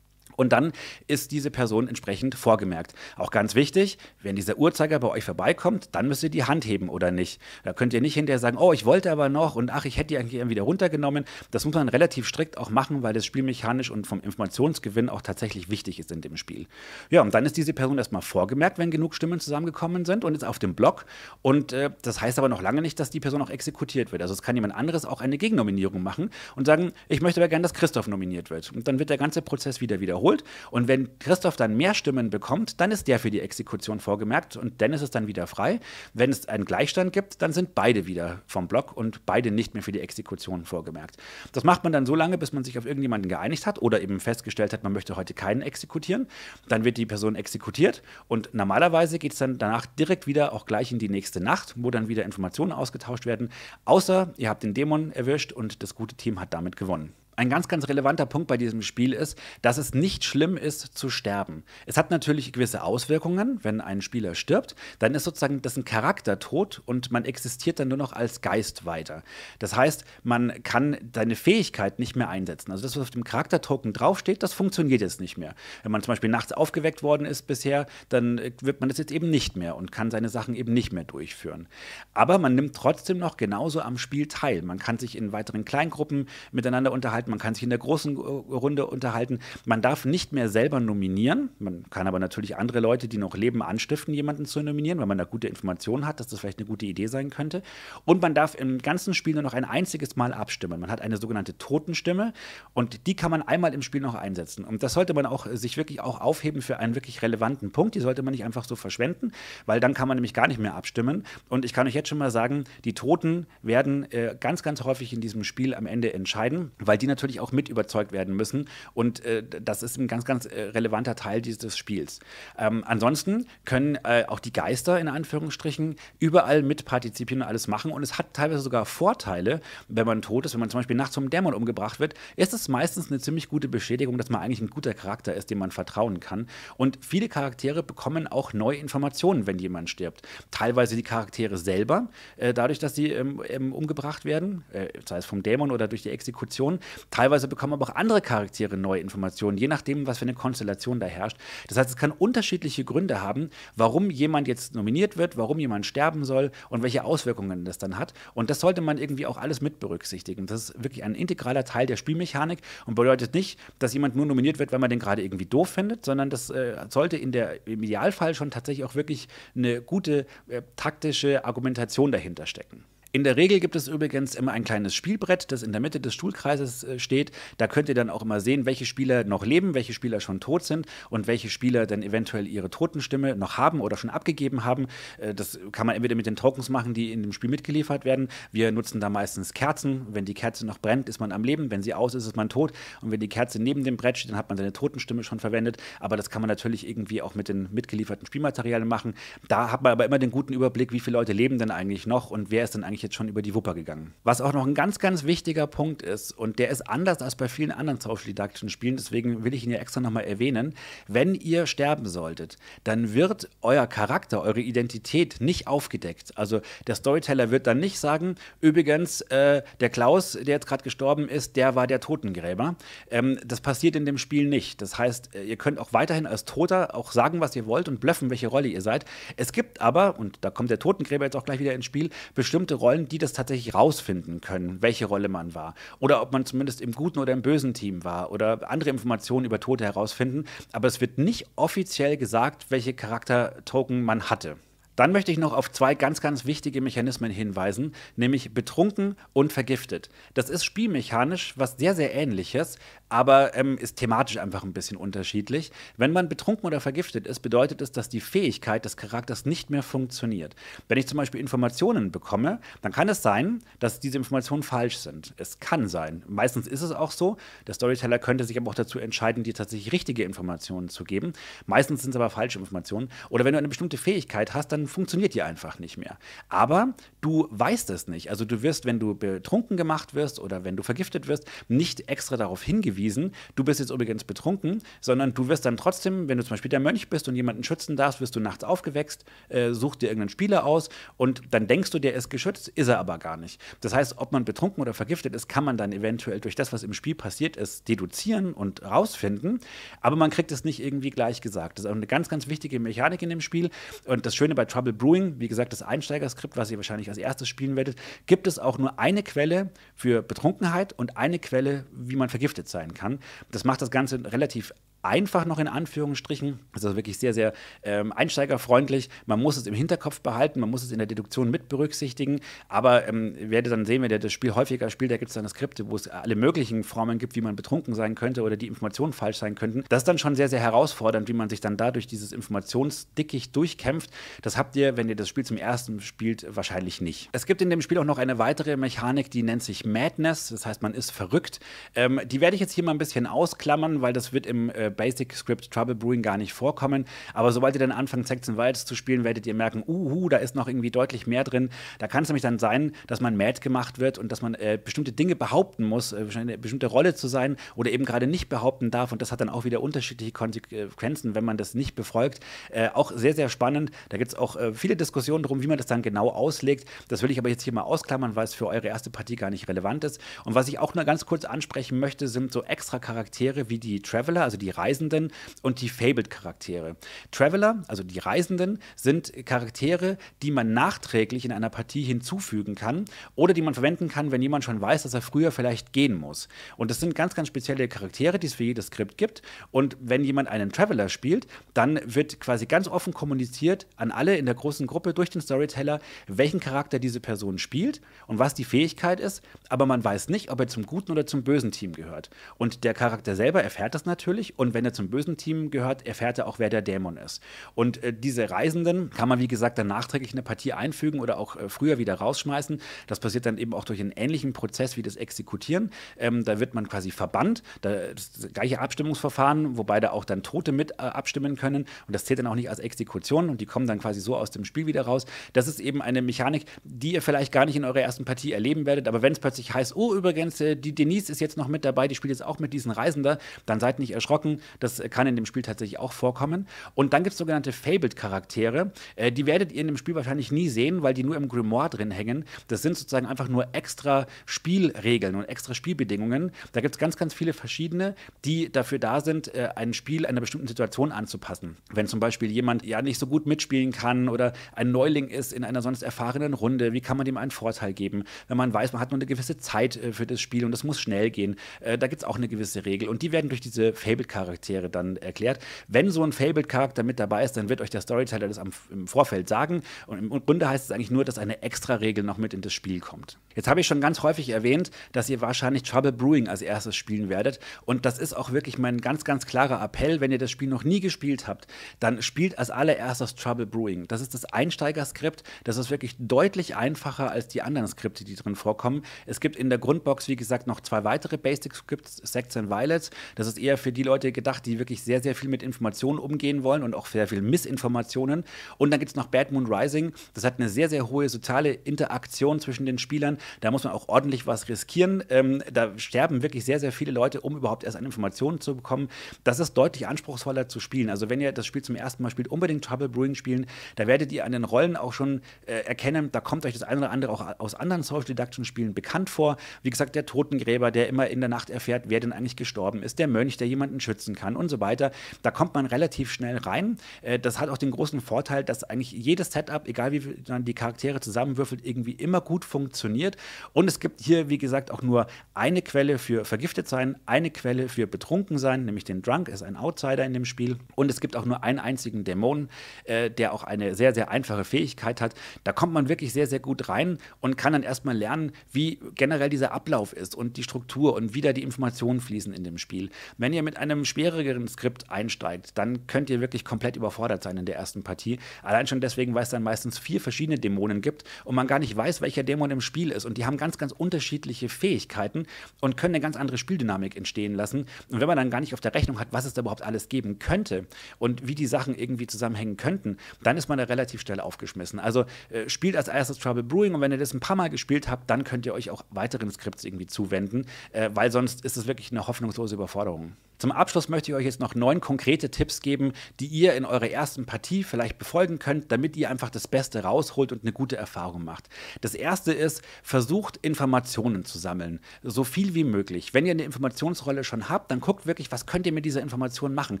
Und dann ist diese Person entsprechend vorgemerkt. Auch ganz wichtig, wenn dieser Uhrzeiger bei euch vorbeikommt, dann müsst ihr die Hand heben oder nicht. Da könnt ihr nicht hinterher sagen, oh, ich wollte aber noch und ach, ich hätte die eigentlich wieder runtergenommen. Das muss man relativ strikt auch machen, weil das spielmechanisch und vom Informationsgewinn auch tatsächlich wichtig ist in dem Spiel. Ja, und dann ist diese Person erstmal vorgemerkt, wenn genug Stimmen zusammengekommen sind und ist auf dem Block. Und äh, das heißt aber noch lange nicht, dass die Person auch exekutiert wird. Also es kann jemand anderes auch eine Gegennominierung machen und sagen, ich möchte aber gerne, dass Christoph nominiert wird. Und dann wird der ganze Prozess wieder wiederholt überholt. Und wenn Christoph dann mehr Stimmen bekommt, dann ist der für die Exekution vorgemerkt und dann ist es dann wieder frei. Wenn es einen Gleichstand gibt, dann sind beide wieder vom Block und beide nicht mehr für die Exekution vorgemerkt. Das macht man dann so lange, bis man sich auf irgendjemanden geeinigt hat oder eben festgestellt hat, man möchte heute keinen exekutieren. Dann wird die Person exekutiert und normalerweise geht es dann danach direkt wieder auch gleich in die nächste Nacht, wo dann wieder Informationen ausgetauscht werden. Außer ihr habt den Dämon erwischt und das gute Team hat damit gewonnen ein ganz, ganz relevanter Punkt bei diesem Spiel ist, dass es nicht schlimm ist zu sterben. Es hat natürlich gewisse Auswirkungen, wenn ein Spieler stirbt, dann ist sozusagen dessen Charakter tot und man existiert dann nur noch als Geist weiter. Das heißt, man kann seine Fähigkeit nicht mehr einsetzen. Also das, was auf dem Charaktertoken draufsteht, das funktioniert jetzt nicht mehr. Wenn man zum Beispiel nachts aufgeweckt worden ist bisher, dann äh, wird man das jetzt eben nicht mehr und kann seine Sachen eben nicht mehr durchführen. Aber man nimmt trotzdem noch genauso am Spiel teil. Man kann sich in weiteren Kleingruppen miteinander unterhalten unterhalten, man kann sich in der großen Runde unterhalten. Man darf nicht mehr selber nominieren. Man kann aber natürlich andere Leute, die noch leben, anstiften, jemanden zu nominieren, weil man da gute Informationen hat, dass das vielleicht eine gute Idee sein könnte. Und man darf im ganzen Spiel nur noch ein einziges Mal abstimmen. Man hat eine sogenannte Totenstimme und die kann man einmal im Spiel noch einsetzen. Und das sollte man auch äh, sich wirklich auch aufheben für einen wirklich relevanten Punkt. Die sollte man nicht einfach so verschwenden, weil dann kann man nämlich gar nicht mehr abstimmen. Und ich kann euch jetzt schon mal sagen, die Toten werden äh, ganz, ganz häufig in diesem Spiel am Ende entscheiden, weil die natürlich natürlich auch mit überzeugt werden müssen. Und äh, das ist ein ganz, ganz äh, relevanter Teil dieses Spiels. Ähm, ansonsten können äh, auch die Geister in Anführungsstrichen überall mit partizipieren und alles machen. Und es hat teilweise sogar Vorteile, wenn man tot ist, wenn man zum Beispiel nachts vom Dämon umgebracht wird, ist es meistens eine ziemlich gute Beschädigung, dass man eigentlich ein guter Charakter ist, dem man vertrauen kann. Und viele Charaktere bekommen auch neue Informationen, wenn jemand stirbt. Teilweise die Charaktere selber, äh, dadurch, dass sie ähm, ähm umgebracht werden, äh, sei es vom Dämon oder durch die Exekution. Teilweise bekommen aber auch andere Charaktere neue Informationen, je nachdem, was für eine Konstellation da herrscht. Das heißt, es kann unterschiedliche Gründe haben, warum jemand jetzt nominiert wird, warum jemand sterben soll und welche Auswirkungen das dann hat. Und das sollte man irgendwie auch alles mit berücksichtigen. Das ist wirklich ein integraler Teil der Spielmechanik und bedeutet nicht, dass jemand nur nominiert wird, weil man den gerade irgendwie doof findet, sondern das äh, sollte in der, im Idealfall schon tatsächlich auch wirklich eine gute äh, taktische Argumentation dahinter stecken. In der Regel gibt es übrigens immer ein kleines Spielbrett, das in der Mitte des Stuhlkreises äh, steht. Da könnt ihr dann auch immer sehen, welche Spieler noch leben, welche Spieler schon tot sind und welche Spieler dann eventuell ihre Totenstimme noch haben oder schon abgegeben haben. Äh, das kann man entweder mit den Tokens machen, die in dem Spiel mitgeliefert werden. Wir nutzen da meistens Kerzen. Wenn die Kerze noch brennt, ist man am Leben. Wenn sie aus ist, ist man tot. Und wenn die Kerze neben dem Brett steht, dann hat man seine Totenstimme schon verwendet. Aber das kann man natürlich irgendwie auch mit den mitgelieferten Spielmaterialien machen. Da hat man aber immer den guten Überblick, wie viele Leute leben denn eigentlich noch und wer ist denn eigentlich jetzt schon über die Wupper gegangen. Was auch noch ein ganz, ganz wichtiger Punkt ist, und der ist anders als bei vielen anderen social-didaktischen Spielen, deswegen will ich ihn ja extra nochmal erwähnen, wenn ihr sterben solltet, dann wird euer Charakter, eure Identität nicht aufgedeckt. Also der Storyteller wird dann nicht sagen, übrigens, äh, der Klaus, der jetzt gerade gestorben ist, der war der Totengräber. Ähm, das passiert in dem Spiel nicht. Das heißt, äh, ihr könnt auch weiterhin als Toter auch sagen, was ihr wollt und blöffen, welche Rolle ihr seid. Es gibt aber, und da kommt der Totengräber jetzt auch gleich wieder ins Spiel, bestimmte Rollen, Rollen, die das tatsächlich rausfinden können, welche Rolle man war. Oder ob man zumindest im guten oder im bösen Team war oder andere Informationen über Tote herausfinden. Aber es wird nicht offiziell gesagt, welche Charaktertoken man hatte. Dann möchte ich noch auf zwei ganz, ganz wichtige Mechanismen hinweisen, nämlich betrunken und vergiftet. Das ist spielmechanisch was sehr, sehr ähnliches, aber ähm, ist thematisch einfach ein bisschen unterschiedlich. Wenn man betrunken oder vergiftet ist, bedeutet es, dass die Fähigkeit des Charakters nicht mehr funktioniert. Wenn ich zum Beispiel Informationen bekomme, dann kann es sein, dass diese Informationen falsch sind. Es kann sein. Meistens ist es auch so. Der Storyteller könnte sich aber auch dazu entscheiden, dir tatsächlich richtige Informationen zu geben. Meistens sind es aber falsche Informationen. Oder wenn du eine bestimmte Fähigkeit hast, dann funktioniert dir einfach nicht mehr. Aber du weißt es nicht. Also du wirst, wenn du betrunken gemacht wirst oder wenn du vergiftet wirst, nicht extra darauf hingewiesen, du bist jetzt übrigens betrunken, sondern du wirst dann trotzdem, wenn du zum Beispiel der Mönch bist und jemanden schützen darfst, wirst du nachts aufgeweckt, äh, such dir irgendeinen Spieler aus und dann denkst du, der ist geschützt, ist er aber gar nicht. Das heißt, ob man betrunken oder vergiftet ist, kann man dann eventuell durch das, was im Spiel passiert ist, deduzieren und rausfinden, aber man kriegt es nicht irgendwie gleich gesagt. Das ist auch eine ganz, ganz wichtige Mechanik in dem Spiel und das Schöne bei Trouble Brewing, wie gesagt, das Einsteigerskript, was ihr wahrscheinlich als erstes spielen werdet, gibt es auch nur eine Quelle für Betrunkenheit und eine Quelle, wie man vergiftet sein kann. Das macht das Ganze relativ einfach noch in Anführungsstrichen. Das ist also wirklich sehr, sehr ähm, einsteigerfreundlich. Man muss es im Hinterkopf behalten, man muss es in der Deduktion mit berücksichtigen. Aber ähm, werdet dann sehen, wenn ihr das Spiel häufiger spielt, da gibt es dann Skripte, wo es alle möglichen Formen gibt, wie man betrunken sein könnte oder die Informationen falsch sein könnten. Das ist dann schon sehr, sehr herausfordernd, wie man sich dann dadurch dieses Informationsdickicht durchkämpft. Das habt ihr, wenn ihr das Spiel zum ersten spielt, wahrscheinlich nicht. Es gibt in dem Spiel auch noch eine weitere Mechanik, die nennt sich Madness. Das heißt, man ist verrückt. Ähm, die werde ich jetzt hier mal ein bisschen ausklammern, weil das wird im äh, Basic Script Trouble Brewing gar nicht vorkommen. Aber sobald ihr dann anfangt, Sex and Wilds zu spielen, werdet ihr merken, uhu, da ist noch irgendwie deutlich mehr drin. Da kann es nämlich dann sein, dass man mad gemacht wird und dass man äh, bestimmte Dinge behaupten muss, äh, eine bestimmte Rolle zu sein oder eben gerade nicht behaupten darf. Und das hat dann auch wieder unterschiedliche Konsequenzen, wenn man das nicht befolgt. Äh, auch sehr, sehr spannend. Da gibt es auch äh, viele Diskussionen darum, wie man das dann genau auslegt. Das will ich aber jetzt hier mal ausklammern, weil es für eure erste Partie gar nicht relevant ist. Und was ich auch nur ganz kurz ansprechen möchte, sind so extra Charaktere wie die Traveler, also die Reise Reisenden und die Fabled-Charaktere. Traveler, also die Reisenden, sind Charaktere, die man nachträglich in einer Partie hinzufügen kann oder die man verwenden kann, wenn jemand schon weiß, dass er früher vielleicht gehen muss. Und das sind ganz, ganz spezielle Charaktere, die es für jedes Skript gibt. Und wenn jemand einen Traveler spielt, dann wird quasi ganz offen kommuniziert an alle in der großen Gruppe durch den Storyteller, welchen Charakter diese Person spielt und was die Fähigkeit ist. Aber man weiß nicht, ob er zum guten oder zum bösen Team gehört. Und der Charakter selber erfährt das natürlich und wenn er zum bösen Team gehört, erfährt er auch, wer der Dämon ist. Und äh, diese Reisenden kann man, wie gesagt, dann nachträglich in eine Partie einfügen oder auch äh, früher wieder rausschmeißen. Das passiert dann eben auch durch einen ähnlichen Prozess wie das Exekutieren. Ähm, da wird man quasi verbannt. Da, das gleiche Abstimmungsverfahren, wobei da auch dann Tote mit äh, abstimmen können. Und das zählt dann auch nicht als Exekution und die kommen dann quasi so aus dem Spiel wieder raus. Das ist eben eine Mechanik, die ihr vielleicht gar nicht in eurer ersten Partie erleben werdet. Aber wenn es plötzlich heißt, oh, übrigens, äh, die Denise ist jetzt noch mit dabei, die spielt jetzt auch mit diesen Reisender, dann seid nicht erschrocken das kann in dem Spiel tatsächlich auch vorkommen. Und dann gibt es sogenannte Fabled-Charaktere. Äh, die werdet ihr in dem Spiel wahrscheinlich nie sehen, weil die nur im Grimoire drin hängen. Das sind sozusagen einfach nur extra Spielregeln und extra Spielbedingungen. Da gibt es ganz, ganz viele verschiedene, die dafür da sind, äh, ein Spiel einer bestimmten Situation anzupassen. Wenn zum Beispiel jemand ja nicht so gut mitspielen kann oder ein Neuling ist in einer sonst erfahrenen Runde, wie kann man dem einen Vorteil geben? Wenn man weiß, man hat nur eine gewisse Zeit äh, für das Spiel und das muss schnell gehen, äh, da gibt es auch eine gewisse Regel. Und die werden durch diese Fabled-Charaktere Charaktere dann erklärt. Wenn so ein Fabled-Charakter mit dabei ist, dann wird euch der Storyteller das am, im Vorfeld sagen. Und im Grunde heißt es eigentlich nur, dass eine Extra-Regel noch mit in das Spiel kommt. Jetzt habe ich schon ganz häufig erwähnt, dass ihr wahrscheinlich Trouble Brewing als erstes spielen werdet. Und das ist auch wirklich mein ganz, ganz klarer Appell, wenn ihr das Spiel noch nie gespielt habt, dann spielt als allererstes Trouble Brewing. Das ist das Einsteigerskript. Das ist wirklich deutlich einfacher als die anderen Skripte, die drin vorkommen. Es gibt in der Grundbox, wie gesagt, noch zwei weitere Basic-Skripts, Sects and Violets. Das ist eher für die Leute gedacht, die wirklich sehr, sehr viel mit Informationen umgehen wollen und auch sehr viel Missinformationen. Und dann gibt es noch Bad Moon Rising. Das hat eine sehr, sehr hohe soziale Interaktion zwischen den Spielern. Da muss man auch ordentlich was riskieren. Ähm, da sterben wirklich sehr, sehr viele Leute, um überhaupt erst an Informationen zu bekommen. Das ist deutlich anspruchsvoller zu spielen. Also wenn ihr das Spiel zum ersten Mal spielt, unbedingt Trouble Brewing spielen. Da werdet ihr an den Rollen auch schon äh, erkennen, da kommt euch das eine oder andere auch aus anderen Social Deduction Spielen bekannt vor. Wie gesagt, der Totengräber, der immer in der Nacht erfährt, wer denn eigentlich gestorben ist, der Mönch, der jemanden schützt unterstützen kann und so weiter. Da kommt man relativ schnell rein. Äh, das hat auch den großen Vorteil, dass eigentlich jedes Setup, egal wie man die Charaktere zusammenwürfelt, irgendwie immer gut funktioniert. Und es gibt hier, wie gesagt, auch nur eine Quelle für vergiftet sein, eine Quelle für betrunken sein, nämlich den Drunk, ist ein Outsider in dem Spiel. Und es gibt auch nur einen einzigen Dämonen, äh, der auch eine sehr, sehr einfache Fähigkeit hat. Da kommt man wirklich sehr, sehr gut rein und kann dann erstmal lernen, wie generell dieser Ablauf ist und die Struktur und wie da die Informationen fließen in dem Spiel. Wenn ihr mit einem Spiel schwierigeren Skript einsteigt, dann könnt ihr wirklich komplett überfordert sein in der ersten Partie. Allein schon deswegen, weil es dann meistens vier verschiedene Dämonen gibt und man gar nicht weiß, welcher Dämon im Spiel ist. Und die haben ganz, ganz unterschiedliche Fähigkeiten und können eine ganz andere Spieldynamik entstehen lassen. Und wenn man dann gar nicht auf der Rechnung hat, was es da überhaupt alles geben könnte und wie die Sachen irgendwie zusammenhängen könnten, dann ist man da relativ schnell aufgeschmissen. Also äh, spielt als erstes Trouble Brewing und wenn ihr das ein paar Mal gespielt habt, dann könnt ihr euch auch weiteren Skripts irgendwie zuwenden, äh, weil sonst ist es wirklich eine hoffnungslose Überforderung. Zum Abschluss möchte ich euch jetzt noch neun konkrete Tipps geben, die ihr in eurer ersten Partie vielleicht befolgen könnt, damit ihr einfach das Beste rausholt und eine gute Erfahrung macht. Das erste ist, versucht Informationen zu sammeln. So viel wie möglich. Wenn ihr eine Informationsrolle schon habt, dann guckt wirklich, was könnt ihr mit dieser Information machen?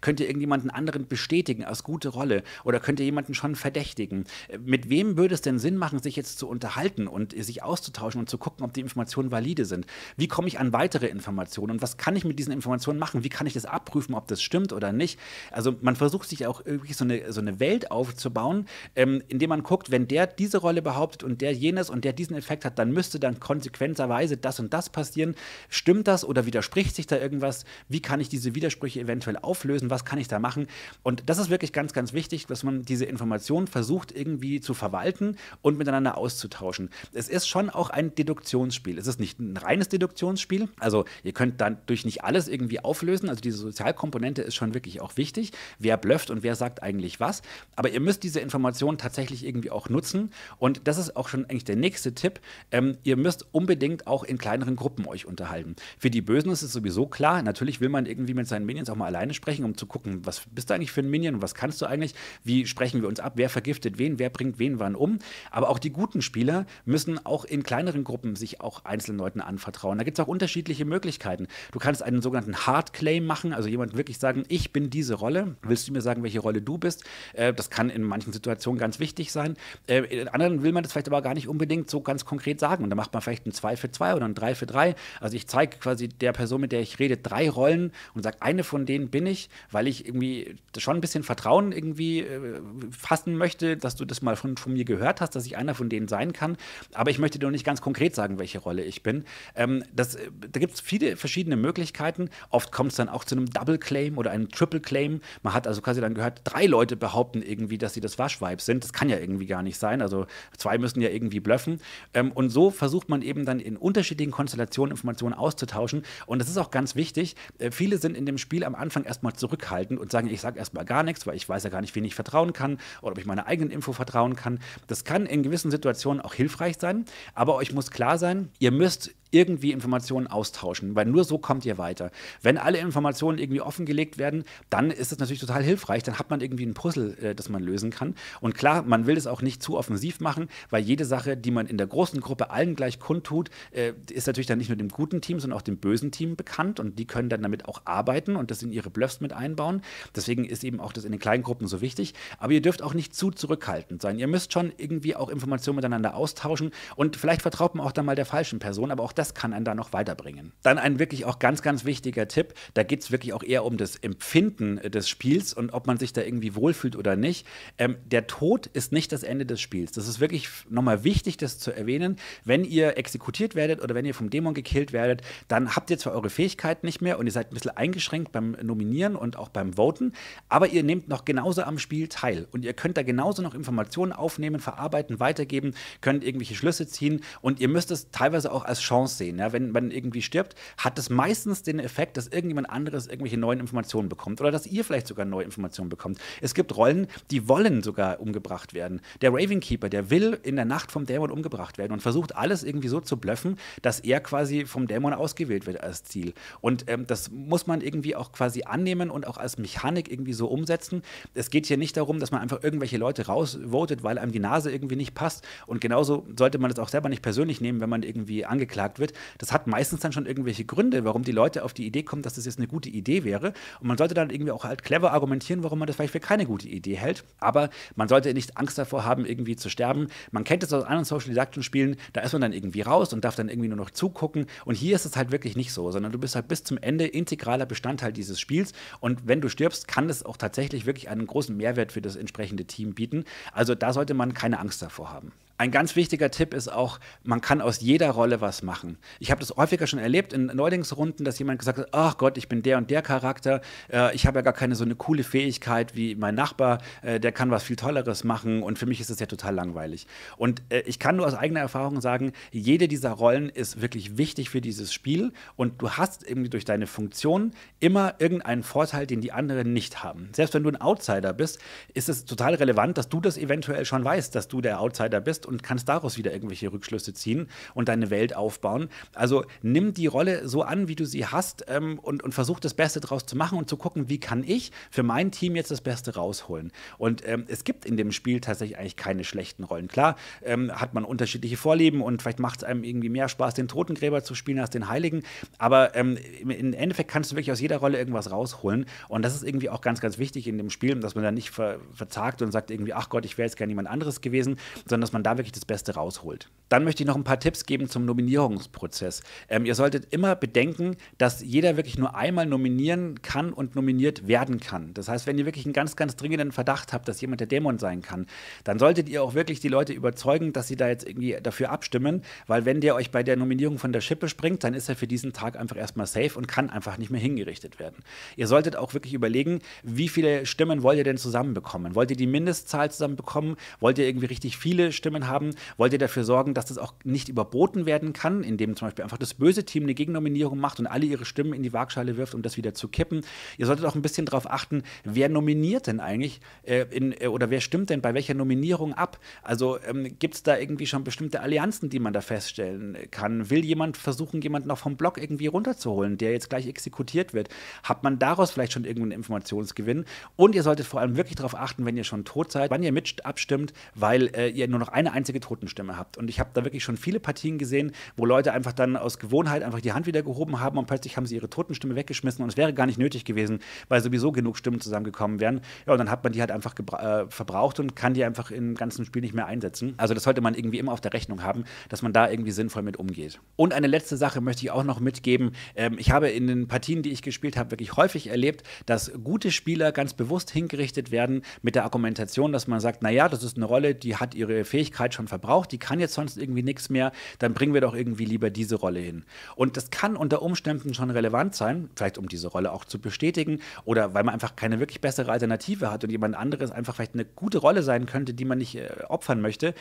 Könnt ihr irgendjemanden anderen bestätigen als gute Rolle? Oder könnt ihr jemanden schon verdächtigen? Mit wem würde es denn Sinn machen, sich jetzt zu unterhalten und sich auszutauschen und zu gucken, ob die Informationen valide sind? Wie komme ich an weitere Informationen und was kann ich mit diesen Informationen machen? und wie kann ich das abprüfen, ob das stimmt oder nicht. Also man versucht sich auch irgendwie so eine, so eine Welt aufzubauen, ähm, indem man guckt, wenn der diese Rolle behauptet und der jenes und der diesen Effekt hat, dann müsste dann konsequenterweise das und das passieren. Stimmt das oder widerspricht sich da irgendwas? Wie kann ich diese Widersprüche eventuell auflösen? Was kann ich da machen? Und das ist wirklich ganz, ganz wichtig, dass man diese Informationen versucht irgendwie zu verwalten und miteinander auszutauschen. Es ist schon auch ein Deduktionsspiel. Es ist nicht ein reines Deduktionsspiel. Also ihr könnt dadurch nicht alles irgendwie auflösen lösen. Also diese Sozialkomponente ist schon wirklich auch wichtig. Wer blöfft und wer sagt eigentlich was. Aber ihr müsst diese Informationen tatsächlich irgendwie auch nutzen. Und das ist auch schon eigentlich der nächste Tipp. Ähm, ihr müsst unbedingt auch in kleineren Gruppen euch unterhalten. Für die Bösen ist es sowieso klar. Natürlich will man irgendwie mit seinen Minions auch mal alleine sprechen, um zu gucken, was bist du eigentlich für ein Minion und was kannst du eigentlich? Wie sprechen wir uns ab? Wer vergiftet wen? Wer bringt wen wann um? Aber auch die guten Spieler müssen auch in kleineren Gruppen sich auch einzelnen Leuten anvertrauen. Da gibt es auch unterschiedliche Möglichkeiten. Du kannst einen sogenannten Hard Claim machen, also jemand wirklich sagen, ich bin diese Rolle. Willst du mir sagen, welche Rolle du bist? Äh, das kann in manchen Situationen ganz wichtig sein. Äh, in anderen will man das vielleicht aber gar nicht unbedingt so ganz konkret sagen. Und da macht man vielleicht ein 2 für 2 oder ein 3 für 3. Also ich zeige quasi der Person, mit der ich rede, drei Rollen und sage, eine von denen bin ich, weil ich irgendwie schon ein bisschen Vertrauen irgendwie äh, fassen möchte, dass du das mal von, von mir gehört hast, dass ich einer von denen sein kann. Aber ich möchte dir noch nicht ganz konkret sagen, welche Rolle ich bin. Ähm, das, äh, da gibt es viele verschiedene Möglichkeiten. Oft kommt es dann auch zu einem Double Claim oder einem Triple Claim. Man hat also quasi dann gehört, drei Leute behaupten irgendwie, dass sie das Waschweib sind. Das kann ja irgendwie gar nicht sein. Also zwei müssen ja irgendwie blöffen. Ähm, und so versucht man eben dann in unterschiedlichen Konstellationen Informationen auszutauschen. Und das ist auch ganz wichtig. Äh, viele sind in dem Spiel am Anfang erstmal zurückhaltend und sagen, ich sage erstmal gar nichts, weil ich weiß ja gar nicht, wen ich vertrauen kann oder ob ich meiner eigenen Info vertrauen kann. Das kann in gewissen Situationen auch hilfreich sein. Aber euch muss klar sein, ihr müsst irgendwie Informationen austauschen, weil nur so kommt ihr weiter. Wenn alle Informationen irgendwie offengelegt werden, dann ist das natürlich total hilfreich, dann hat man irgendwie ein Puzzle, äh, das man lösen kann. Und klar, man will es auch nicht zu offensiv machen, weil jede Sache, die man in der großen Gruppe allen gleich kundtut, äh, ist natürlich dann nicht nur dem guten Team, sondern auch dem bösen Team bekannt und die können dann damit auch arbeiten und das in ihre Bluffs mit einbauen. Deswegen ist eben auch das in den kleinen Gruppen so wichtig. Aber ihr dürft auch nicht zu zurückhaltend sein. Ihr müsst schon irgendwie auch Informationen miteinander austauschen und vielleicht vertraut man auch dann mal der falschen Person, aber auch das kann einen da noch weiterbringen. Dann ein wirklich auch ganz, ganz wichtiger Tipp, da geht es wirklich auch eher um das Empfinden äh, des Spiels und ob man sich da irgendwie wohlfühlt oder nicht. Ähm, der Tod ist nicht das Ende des Spiels. Das ist wirklich nochmal wichtig, das zu erwähnen. Wenn ihr exekutiert werdet oder wenn ihr vom Dämon gekillt werdet, dann habt ihr zwar eure Fähigkeiten nicht mehr und ihr seid ein bisschen eingeschränkt beim Nominieren und auch beim Voten, aber ihr nehmt noch genauso am Spiel teil und ihr könnt da genauso noch Informationen aufnehmen, verarbeiten, weitergeben, könnt irgendwelche Schlüsse ziehen und ihr müsst es teilweise auch als Chance Chance sehen. Ja? Wenn man irgendwie stirbt, hat das meistens den Effekt, dass irgendjemand anderes irgendwelche neuen Informationen bekommt oder dass ihr vielleicht sogar neue Informationen bekommt. Es gibt Rollen, die wollen sogar umgebracht werden. Der Raven Keeper, der will in der Nacht vom Dämon umgebracht werden und versucht alles irgendwie so zu blöffen, dass er quasi vom Dämon ausgewählt wird als Ziel. Und ähm, das muss man irgendwie auch quasi annehmen und auch als Mechanik irgendwie so umsetzen. Es geht hier nicht darum, dass man einfach irgendwelche Leute rausvotet, weil einem die Nase irgendwie nicht passt. Und genauso sollte man das auch selber nicht persönlich nehmen, wenn man irgendwie angeklagt wird, das hat meistens dann schon irgendwelche Gründe, warum die Leute auf die Idee kommen, dass das jetzt eine gute Idee wäre. Und man sollte dann irgendwie auch halt clever argumentieren, warum man das vielleicht für keine gute Idee hält. Aber man sollte nicht Angst davor haben, irgendwie zu sterben. Man kennt es aus anderen Social-Deduction-Spielen, da ist man dann irgendwie raus und darf dann irgendwie nur noch zugucken. Und hier ist es halt wirklich nicht so, sondern du bist halt bis zum Ende integraler Bestandteil dieses Spiels. Und wenn du stirbst, kann das auch tatsächlich wirklich einen großen Mehrwert für das entsprechende Team bieten. Also da sollte man keine Angst davor haben. Ein ganz wichtiger Tipp ist auch, man kann aus jeder Rolle was machen. Ich habe das häufiger schon erlebt in Neulingsrunden, dass jemand gesagt hat, ach Gott, ich bin der und der Charakter, äh, ich habe ja gar keine so eine coole Fähigkeit wie mein Nachbar, äh, der kann was viel Tolleres machen und für mich ist das ja total langweilig. Und äh, ich kann nur aus eigener Erfahrung sagen, jede dieser Rollen ist wirklich wichtig für dieses Spiel und du hast irgendwie durch deine Funktion immer irgendeinen Vorteil, den die anderen nicht haben. Selbst wenn du ein Outsider bist, ist es total relevant, dass du das eventuell schon weißt, dass du der Outsider bist und kannst daraus wieder irgendwelche Rückschlüsse ziehen und deine Welt aufbauen. Also nimm die Rolle so an, wie du sie hast ähm, und, und versuch das Beste draus zu machen und zu gucken, wie kann ich für mein Team jetzt das Beste rausholen. Und ähm, es gibt in dem Spiel tatsächlich eigentlich keine schlechten Rollen. Klar ähm, hat man unterschiedliche Vorlieben und vielleicht macht es einem irgendwie mehr Spaß, den Totengräber zu spielen als den Heiligen. Aber ähm, im Endeffekt kannst du wirklich aus jeder Rolle irgendwas rausholen. Und das ist irgendwie auch ganz, ganz wichtig in dem Spiel, dass man da nicht ver verzagt und sagt irgendwie, ach Gott, ich wäre jetzt gerne jemand anderes gewesen, sondern dass man da wirklich das Beste rausholt. Dann möchte ich noch ein paar Tipps geben zum Nominierungsprozess. Ähm, ihr solltet immer bedenken, dass jeder wirklich nur einmal nominieren kann und nominiert werden kann. Das heißt, wenn ihr wirklich einen ganz, ganz dringenden Verdacht habt, dass jemand der Dämon sein kann, dann solltet ihr auch wirklich die Leute überzeugen, dass sie da jetzt irgendwie dafür abstimmen, weil wenn der euch bei der Nominierung von der Schippe springt, dann ist er für diesen Tag einfach erstmal safe und kann einfach nicht mehr hingerichtet werden. Ihr solltet auch wirklich überlegen, wie viele Stimmen wollt ihr denn zusammenbekommen? Wollt ihr die Mindestzahl zusammenbekommen? Wollt ihr irgendwie richtig viele Stimmen haben? haben? Wollt ihr dafür sorgen, dass das auch nicht überboten werden kann, indem zum Beispiel einfach das böse Team eine Gegennominierung macht und alle ihre Stimmen in die Waagschale wirft, um das wieder zu kippen? Ihr solltet auch ein bisschen darauf achten, wer nominiert denn eigentlich äh, in, äh, oder wer stimmt denn bei welcher Nominierung ab? Also ähm, gibt es da irgendwie schon bestimmte Allianzen, die man da feststellen äh, kann? Will jemand versuchen, jemanden noch vom Block irgendwie runterzuholen, der jetzt gleich exekutiert wird? Hat man daraus vielleicht schon irgendeinen Informationsgewinn? Und ihr solltet vor allem wirklich darauf achten, wenn ihr schon tot seid, wann ihr mit abstimmt, weil äh, ihr nur noch eine einzige Totenstimme habt. Und ich habe da wirklich schon viele Partien gesehen, wo Leute einfach dann aus Gewohnheit einfach die Hand wieder gehoben haben und plötzlich haben sie ihre Totenstimme weggeschmissen und es wäre gar nicht nötig gewesen, weil sowieso genug Stimmen zusammengekommen wären. Ja, und dann hat man die halt einfach äh, verbraucht und kann die einfach im ganzen Spiel nicht mehr einsetzen. Also das sollte man irgendwie immer auf der Rechnung haben, dass man da irgendwie sinnvoll mit umgeht. Und eine letzte Sache möchte ich auch noch mitgeben. Ähm, ich habe in den Partien, die ich gespielt habe, wirklich häufig erlebt, dass gute Spieler ganz bewusst hingerichtet werden mit der Argumentation, dass man sagt, naja, das ist eine Rolle, die hat ihre Fähigkeit Möglichkeit schon verbraucht, die kann jetzt sonst irgendwie nichts mehr, dann bringen wir doch irgendwie lieber diese Rolle hin. Und das kann unter Umständen schon relevant sein, vielleicht um diese Rolle auch zu bestätigen oder weil man einfach keine wirklich bessere Alternative hat und jemand anderes einfach vielleicht eine gute Rolle sein könnte, die man nicht äh, opfern möchte.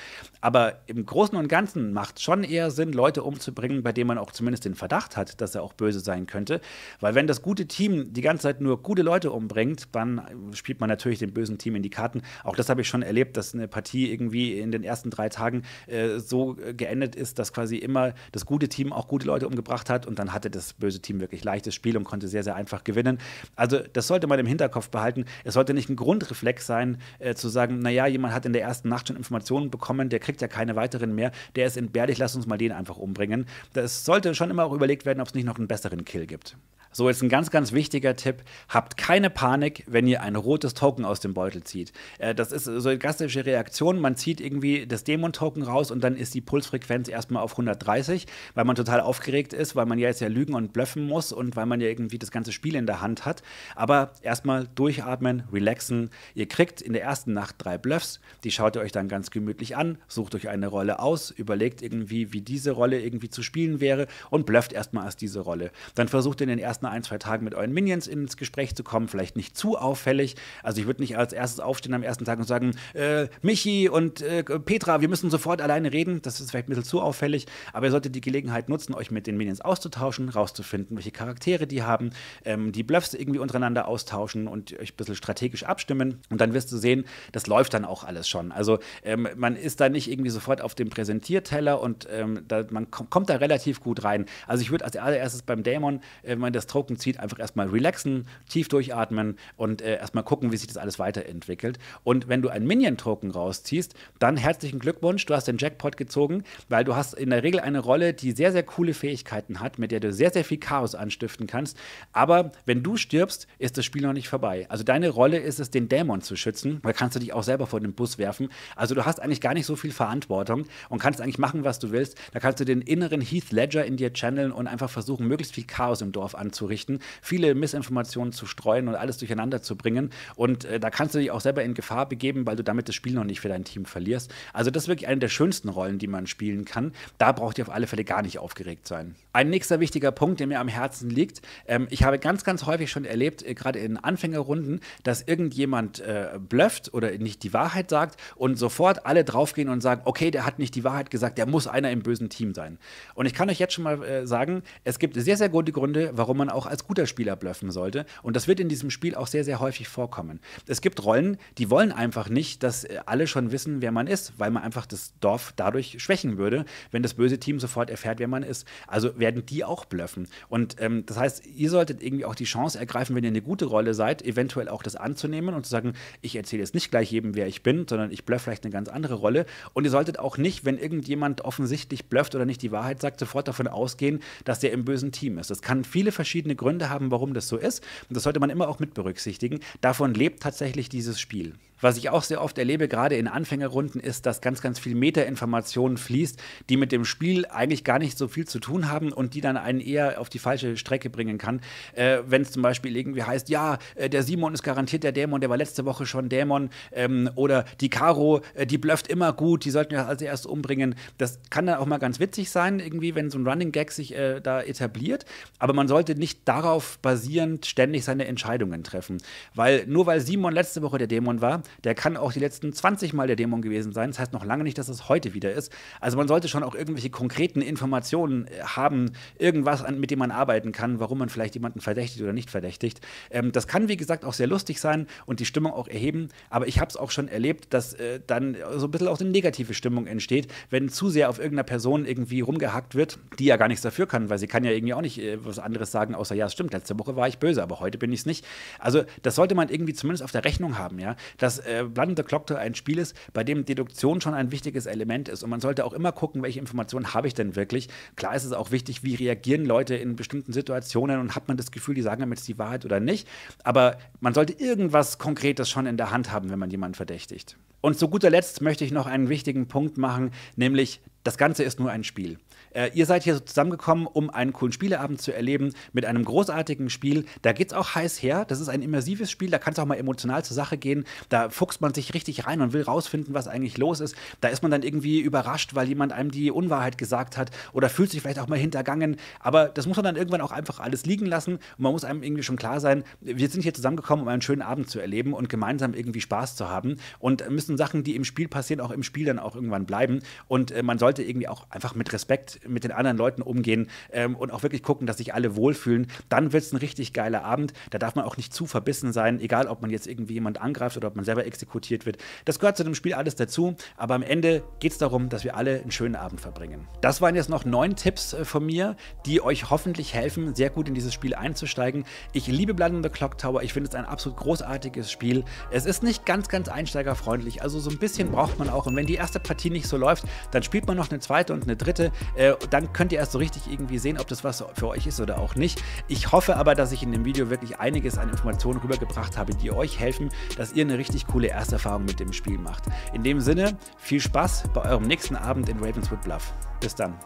Aber im Großen und Ganzen macht es schon eher Sinn, Leute umzubringen, bei denen man auch zumindest den Verdacht hat, dass er auch böse sein könnte. Weil wenn das gute Team die ganze Zeit nur gute Leute umbringt, dann spielt man natürlich dem bösen Team in die Karten. Auch das habe ich schon erlebt, dass eine Partie irgendwie in den ersten letzten drei Tagen äh, so geendet ist, dass quasi immer das gute Team auch gute Leute umgebracht hat und dann hatte das böse Team wirklich leichtes Spiel und konnte sehr, sehr einfach gewinnen. Also das sollte man im Hinterkopf behalten. Es sollte nicht ein Grundreflex sein, äh, zu sagen, naja, jemand hat in der ersten Nacht schon Informationen bekommen, der kriegt ja keine weiteren mehr, der ist entbehrlich, lass uns mal den einfach umbringen. Das sollte schon immer auch überlegt werden, ob es nicht noch einen besseren Kill gibt. So, jetzt ein ganz, ganz wichtiger Tipp. Habt keine Panik, wenn ihr ein rotes Token aus dem Beutel zieht. Äh, das ist so eine klassische Reaktion. Man zieht irgendwie das Dämon-Token raus und dann ist die Pulsfrequenz erstmal auf 130, weil man total aufgeregt ist, weil man ja jetzt ja lügen und blöffen muss und weil man ja irgendwie das ganze Spiel in der Hand hat. Aber erstmal durchatmen, relaxen. Ihr kriegt in der ersten Nacht drei Bluffs. Die schaut ihr euch dann ganz gemütlich an, sucht euch eine Rolle aus, überlegt irgendwie, wie diese Rolle irgendwie zu spielen wäre und blufft erstmal als diese Rolle. Dann versucht ihr in den ersten ersten ein, zwei Tagen mit euren Minions ins Gespräch zu kommen, vielleicht nicht zu auffällig. Also ich würde nicht als erstes aufstehen am ersten Tag und sagen, äh, Michi und äh, Petra, wir müssen sofort alleine reden. Das ist vielleicht ein bisschen zu auffällig, aber ihr solltet die Gelegenheit nutzen, euch mit den Minions auszutauschen, rauszufinden, welche Charaktere die haben, ähm, die Bluffs irgendwie untereinander austauschen und euch ein bisschen strategisch abstimmen. Und dann wirst du sehen, das läuft dann auch alles schon. Also ähm, man ist da nicht irgendwie sofort auf dem Präsentierteller und ähm, da, man kommt da relativ gut rein. Also ich würde als allererstes beim Dämon, äh, wenn man das Stroken zieht, einfach erstmal relaxen, tief durchatmen und äh, erstmal gucken, wie sich das alles weiterentwickelt. Und wenn du einen Minion-Token rausziehst, dann herzlichen Glückwunsch, du hast den Jackpot gezogen, weil du hast in der Regel eine Rolle, die sehr, sehr coole Fähigkeiten hat, mit der du sehr, sehr viel Chaos anstiften kannst. Aber wenn du stirbst, ist das Spiel noch nicht vorbei. Also deine Rolle ist es, den Dämon zu schützen. Da kannst du dich auch selber vor den Bus werfen. Also du hast eigentlich gar nicht so viel Verantwortung und kannst eigentlich machen, was du willst. Da kannst du den inneren Heath Ledger in dir channeln und einfach versuchen, möglichst viel Chaos im Dorf anzunehmen anzurichten, viele Missinformationen zu streuen und alles durcheinander zu bringen. Und äh, da kannst du dich auch selber in Gefahr begeben, weil du damit das Spiel noch nicht für dein Team verlierst. Also das ist wirklich eine der schönsten Rollen, die man spielen kann. Da braucht ihr auf alle Fälle gar nicht aufgeregt sein. Ein nächster wichtiger Punkt, der mir am Herzen liegt, ähm, ich habe ganz, ganz häufig schon erlebt, äh, gerade in Anfängerrunden, dass irgendjemand äh, blufft oder nicht die Wahrheit sagt und sofort alle draufgehen und sagen, okay, der hat nicht die Wahrheit gesagt, der muss einer im bösen Team sein. Und ich kann euch jetzt schon mal äh, sagen, es gibt sehr, sehr gute Gründe, warum man man auch als guter Spieler bluffen sollte. Und das wird in diesem Spiel auch sehr, sehr häufig vorkommen. Es gibt Rollen, die wollen einfach nicht, dass äh, alle schon wissen, wer man ist, weil man einfach das Dorf dadurch schwächen würde, wenn das böse Team sofort erfährt, wer man ist. Also werden die auch bluffen. Und ähm, das heißt, ihr solltet irgendwie auch die Chance ergreifen, wenn ihr eine gute Rolle seid, eventuell auch das anzunehmen und zu sagen, ich erzähle jetzt nicht gleich jedem, wer ich bin, sondern ich bluff vielleicht eine ganz andere Rolle. Und ihr solltet auch nicht, wenn irgendjemand offensichtlich blufft oder nicht die Wahrheit sagt, sofort davon ausgehen, dass der im bösen Team ist. Das kann viele verschiedene verschiedene Gründe haben, warum das so ist. Und das sollte man immer auch mit berücksichtigen. Davon lebt tatsächlich dieses Spiel. Was ich auch sehr oft erlebe, gerade in Anfängerrunden, ist, dass ganz, ganz viel Metainformationen fließt, die mit dem Spiel eigentlich gar nicht so viel zu tun haben und die dann einen eher auf die falsche Strecke bringen kann. Äh, Wenn es zum Beispiel irgendwie heißt, ja, äh, der Simon ist garantiert der Dämon, der war letzte Woche schon Dämon, ähm, oder die Caro, äh, die blöfft immer gut, die sollten wir also erst umbringen. Das kann dann auch mal ganz witzig sein, irgendwie, wenn so ein Running Gag sich äh, da etabliert. Aber man sollte nicht darauf basierend ständig seine Entscheidungen treffen. Weil nur weil Simon letzte Woche der Dämon war, der kann auch die letzten 20 Mal der Dämon gewesen sein. Das heißt noch lange nicht, dass es heute wieder ist. Also man sollte schon auch irgendwelche konkreten Informationen äh, haben, irgendwas, an, mit dem man arbeiten kann, warum man vielleicht jemanden verdächtigt oder nicht verdächtigt. Ähm, das kann, wie gesagt, auch sehr lustig sein und die Stimmung auch erheben. Aber ich habe es auch schon erlebt, dass äh, dann so ein bisschen auch eine negative Stimmung entsteht, wenn zu sehr auf irgendeiner Person irgendwie rumgehackt wird, die ja gar nichts dafür kann, weil sie kann ja irgendwie auch nicht äh, was anderes sagen, außer ja, es stimmt, letzte Woche war ich böse, aber heute bin ich es nicht. Also das sollte man irgendwie zumindest auf der Rechnung haben, ja, dass dass äh, Blood and the Clock ein Spiel ist, bei dem Deduktion schon ein wichtiges Element ist. Und man sollte auch immer gucken, welche Informationen habe ich denn wirklich. Klar ist es auch wichtig, wie reagieren Leute in bestimmten Situationen und hat man das Gefühl, die sagen damit die Wahrheit oder nicht. Aber man sollte irgendwas Konkretes schon in der Hand haben, wenn man jemanden verdächtigt. Und zu guter Letzt möchte ich noch einen wichtigen Punkt machen, nämlich das Ganze ist nur ein Spiel. Äh, ihr seid hier so zusammengekommen, um einen coolen Spieleabend zu erleben mit einem großartigen Spiel. Da geht es auch heiß her. Das ist ein immersives Spiel, da kann es auch mal emotional zur Sache gehen. Da fuchst man sich richtig rein und will rausfinden, was eigentlich los ist. Da ist man dann irgendwie überrascht, weil jemand einem die Unwahrheit gesagt hat oder fühlt sich vielleicht auch mal hintergangen. Aber das muss man dann irgendwann auch einfach alles liegen lassen und man muss einem irgendwie schon klar sein, wir sind hier zusammengekommen, um einen schönen Abend zu erleben und gemeinsam irgendwie Spaß zu haben. Und äh, müssen müssen Sachen, die im Spiel passieren, auch im Spiel dann auch irgendwann bleiben. Und äh, man sollte irgendwie auch einfach mit Respekt mit den anderen Leuten umgehen ähm, und auch wirklich gucken, dass sich alle wohlfühlen. Dann wird es ein richtig geiler Abend. Da darf man auch nicht zu verbissen sein, egal ob man jetzt irgendwie jemand angreift oder ob man selber exekutiert wird. Das gehört zu dem Spiel alles dazu. Aber am Ende geht es darum, dass wir alle einen schönen Abend verbringen. Das waren jetzt noch neun Tipps äh, von mir, die euch hoffentlich helfen, sehr gut in dieses Spiel einzusteigen. Ich liebe Blood in the Clock Tower. Ich finde es ein absolut großartiges Spiel. Es ist nicht ganz, ganz einsteigerfreundlich, also so ein bisschen braucht man auch. Und wenn die erste Partie nicht so läuft, dann spielt man noch eine zweite und eine dritte. Äh, dann könnt ihr erst so richtig irgendwie sehen, ob das was für euch ist oder auch nicht. Ich hoffe aber, dass ich in dem Video wirklich einiges an Informationen rübergebracht habe, die euch helfen, dass ihr eine richtig coole Ersterfahrung mit dem Spiel macht. In dem Sinne, viel Spaß bei eurem nächsten Abend in Ravenswood Bluff. Bis dann.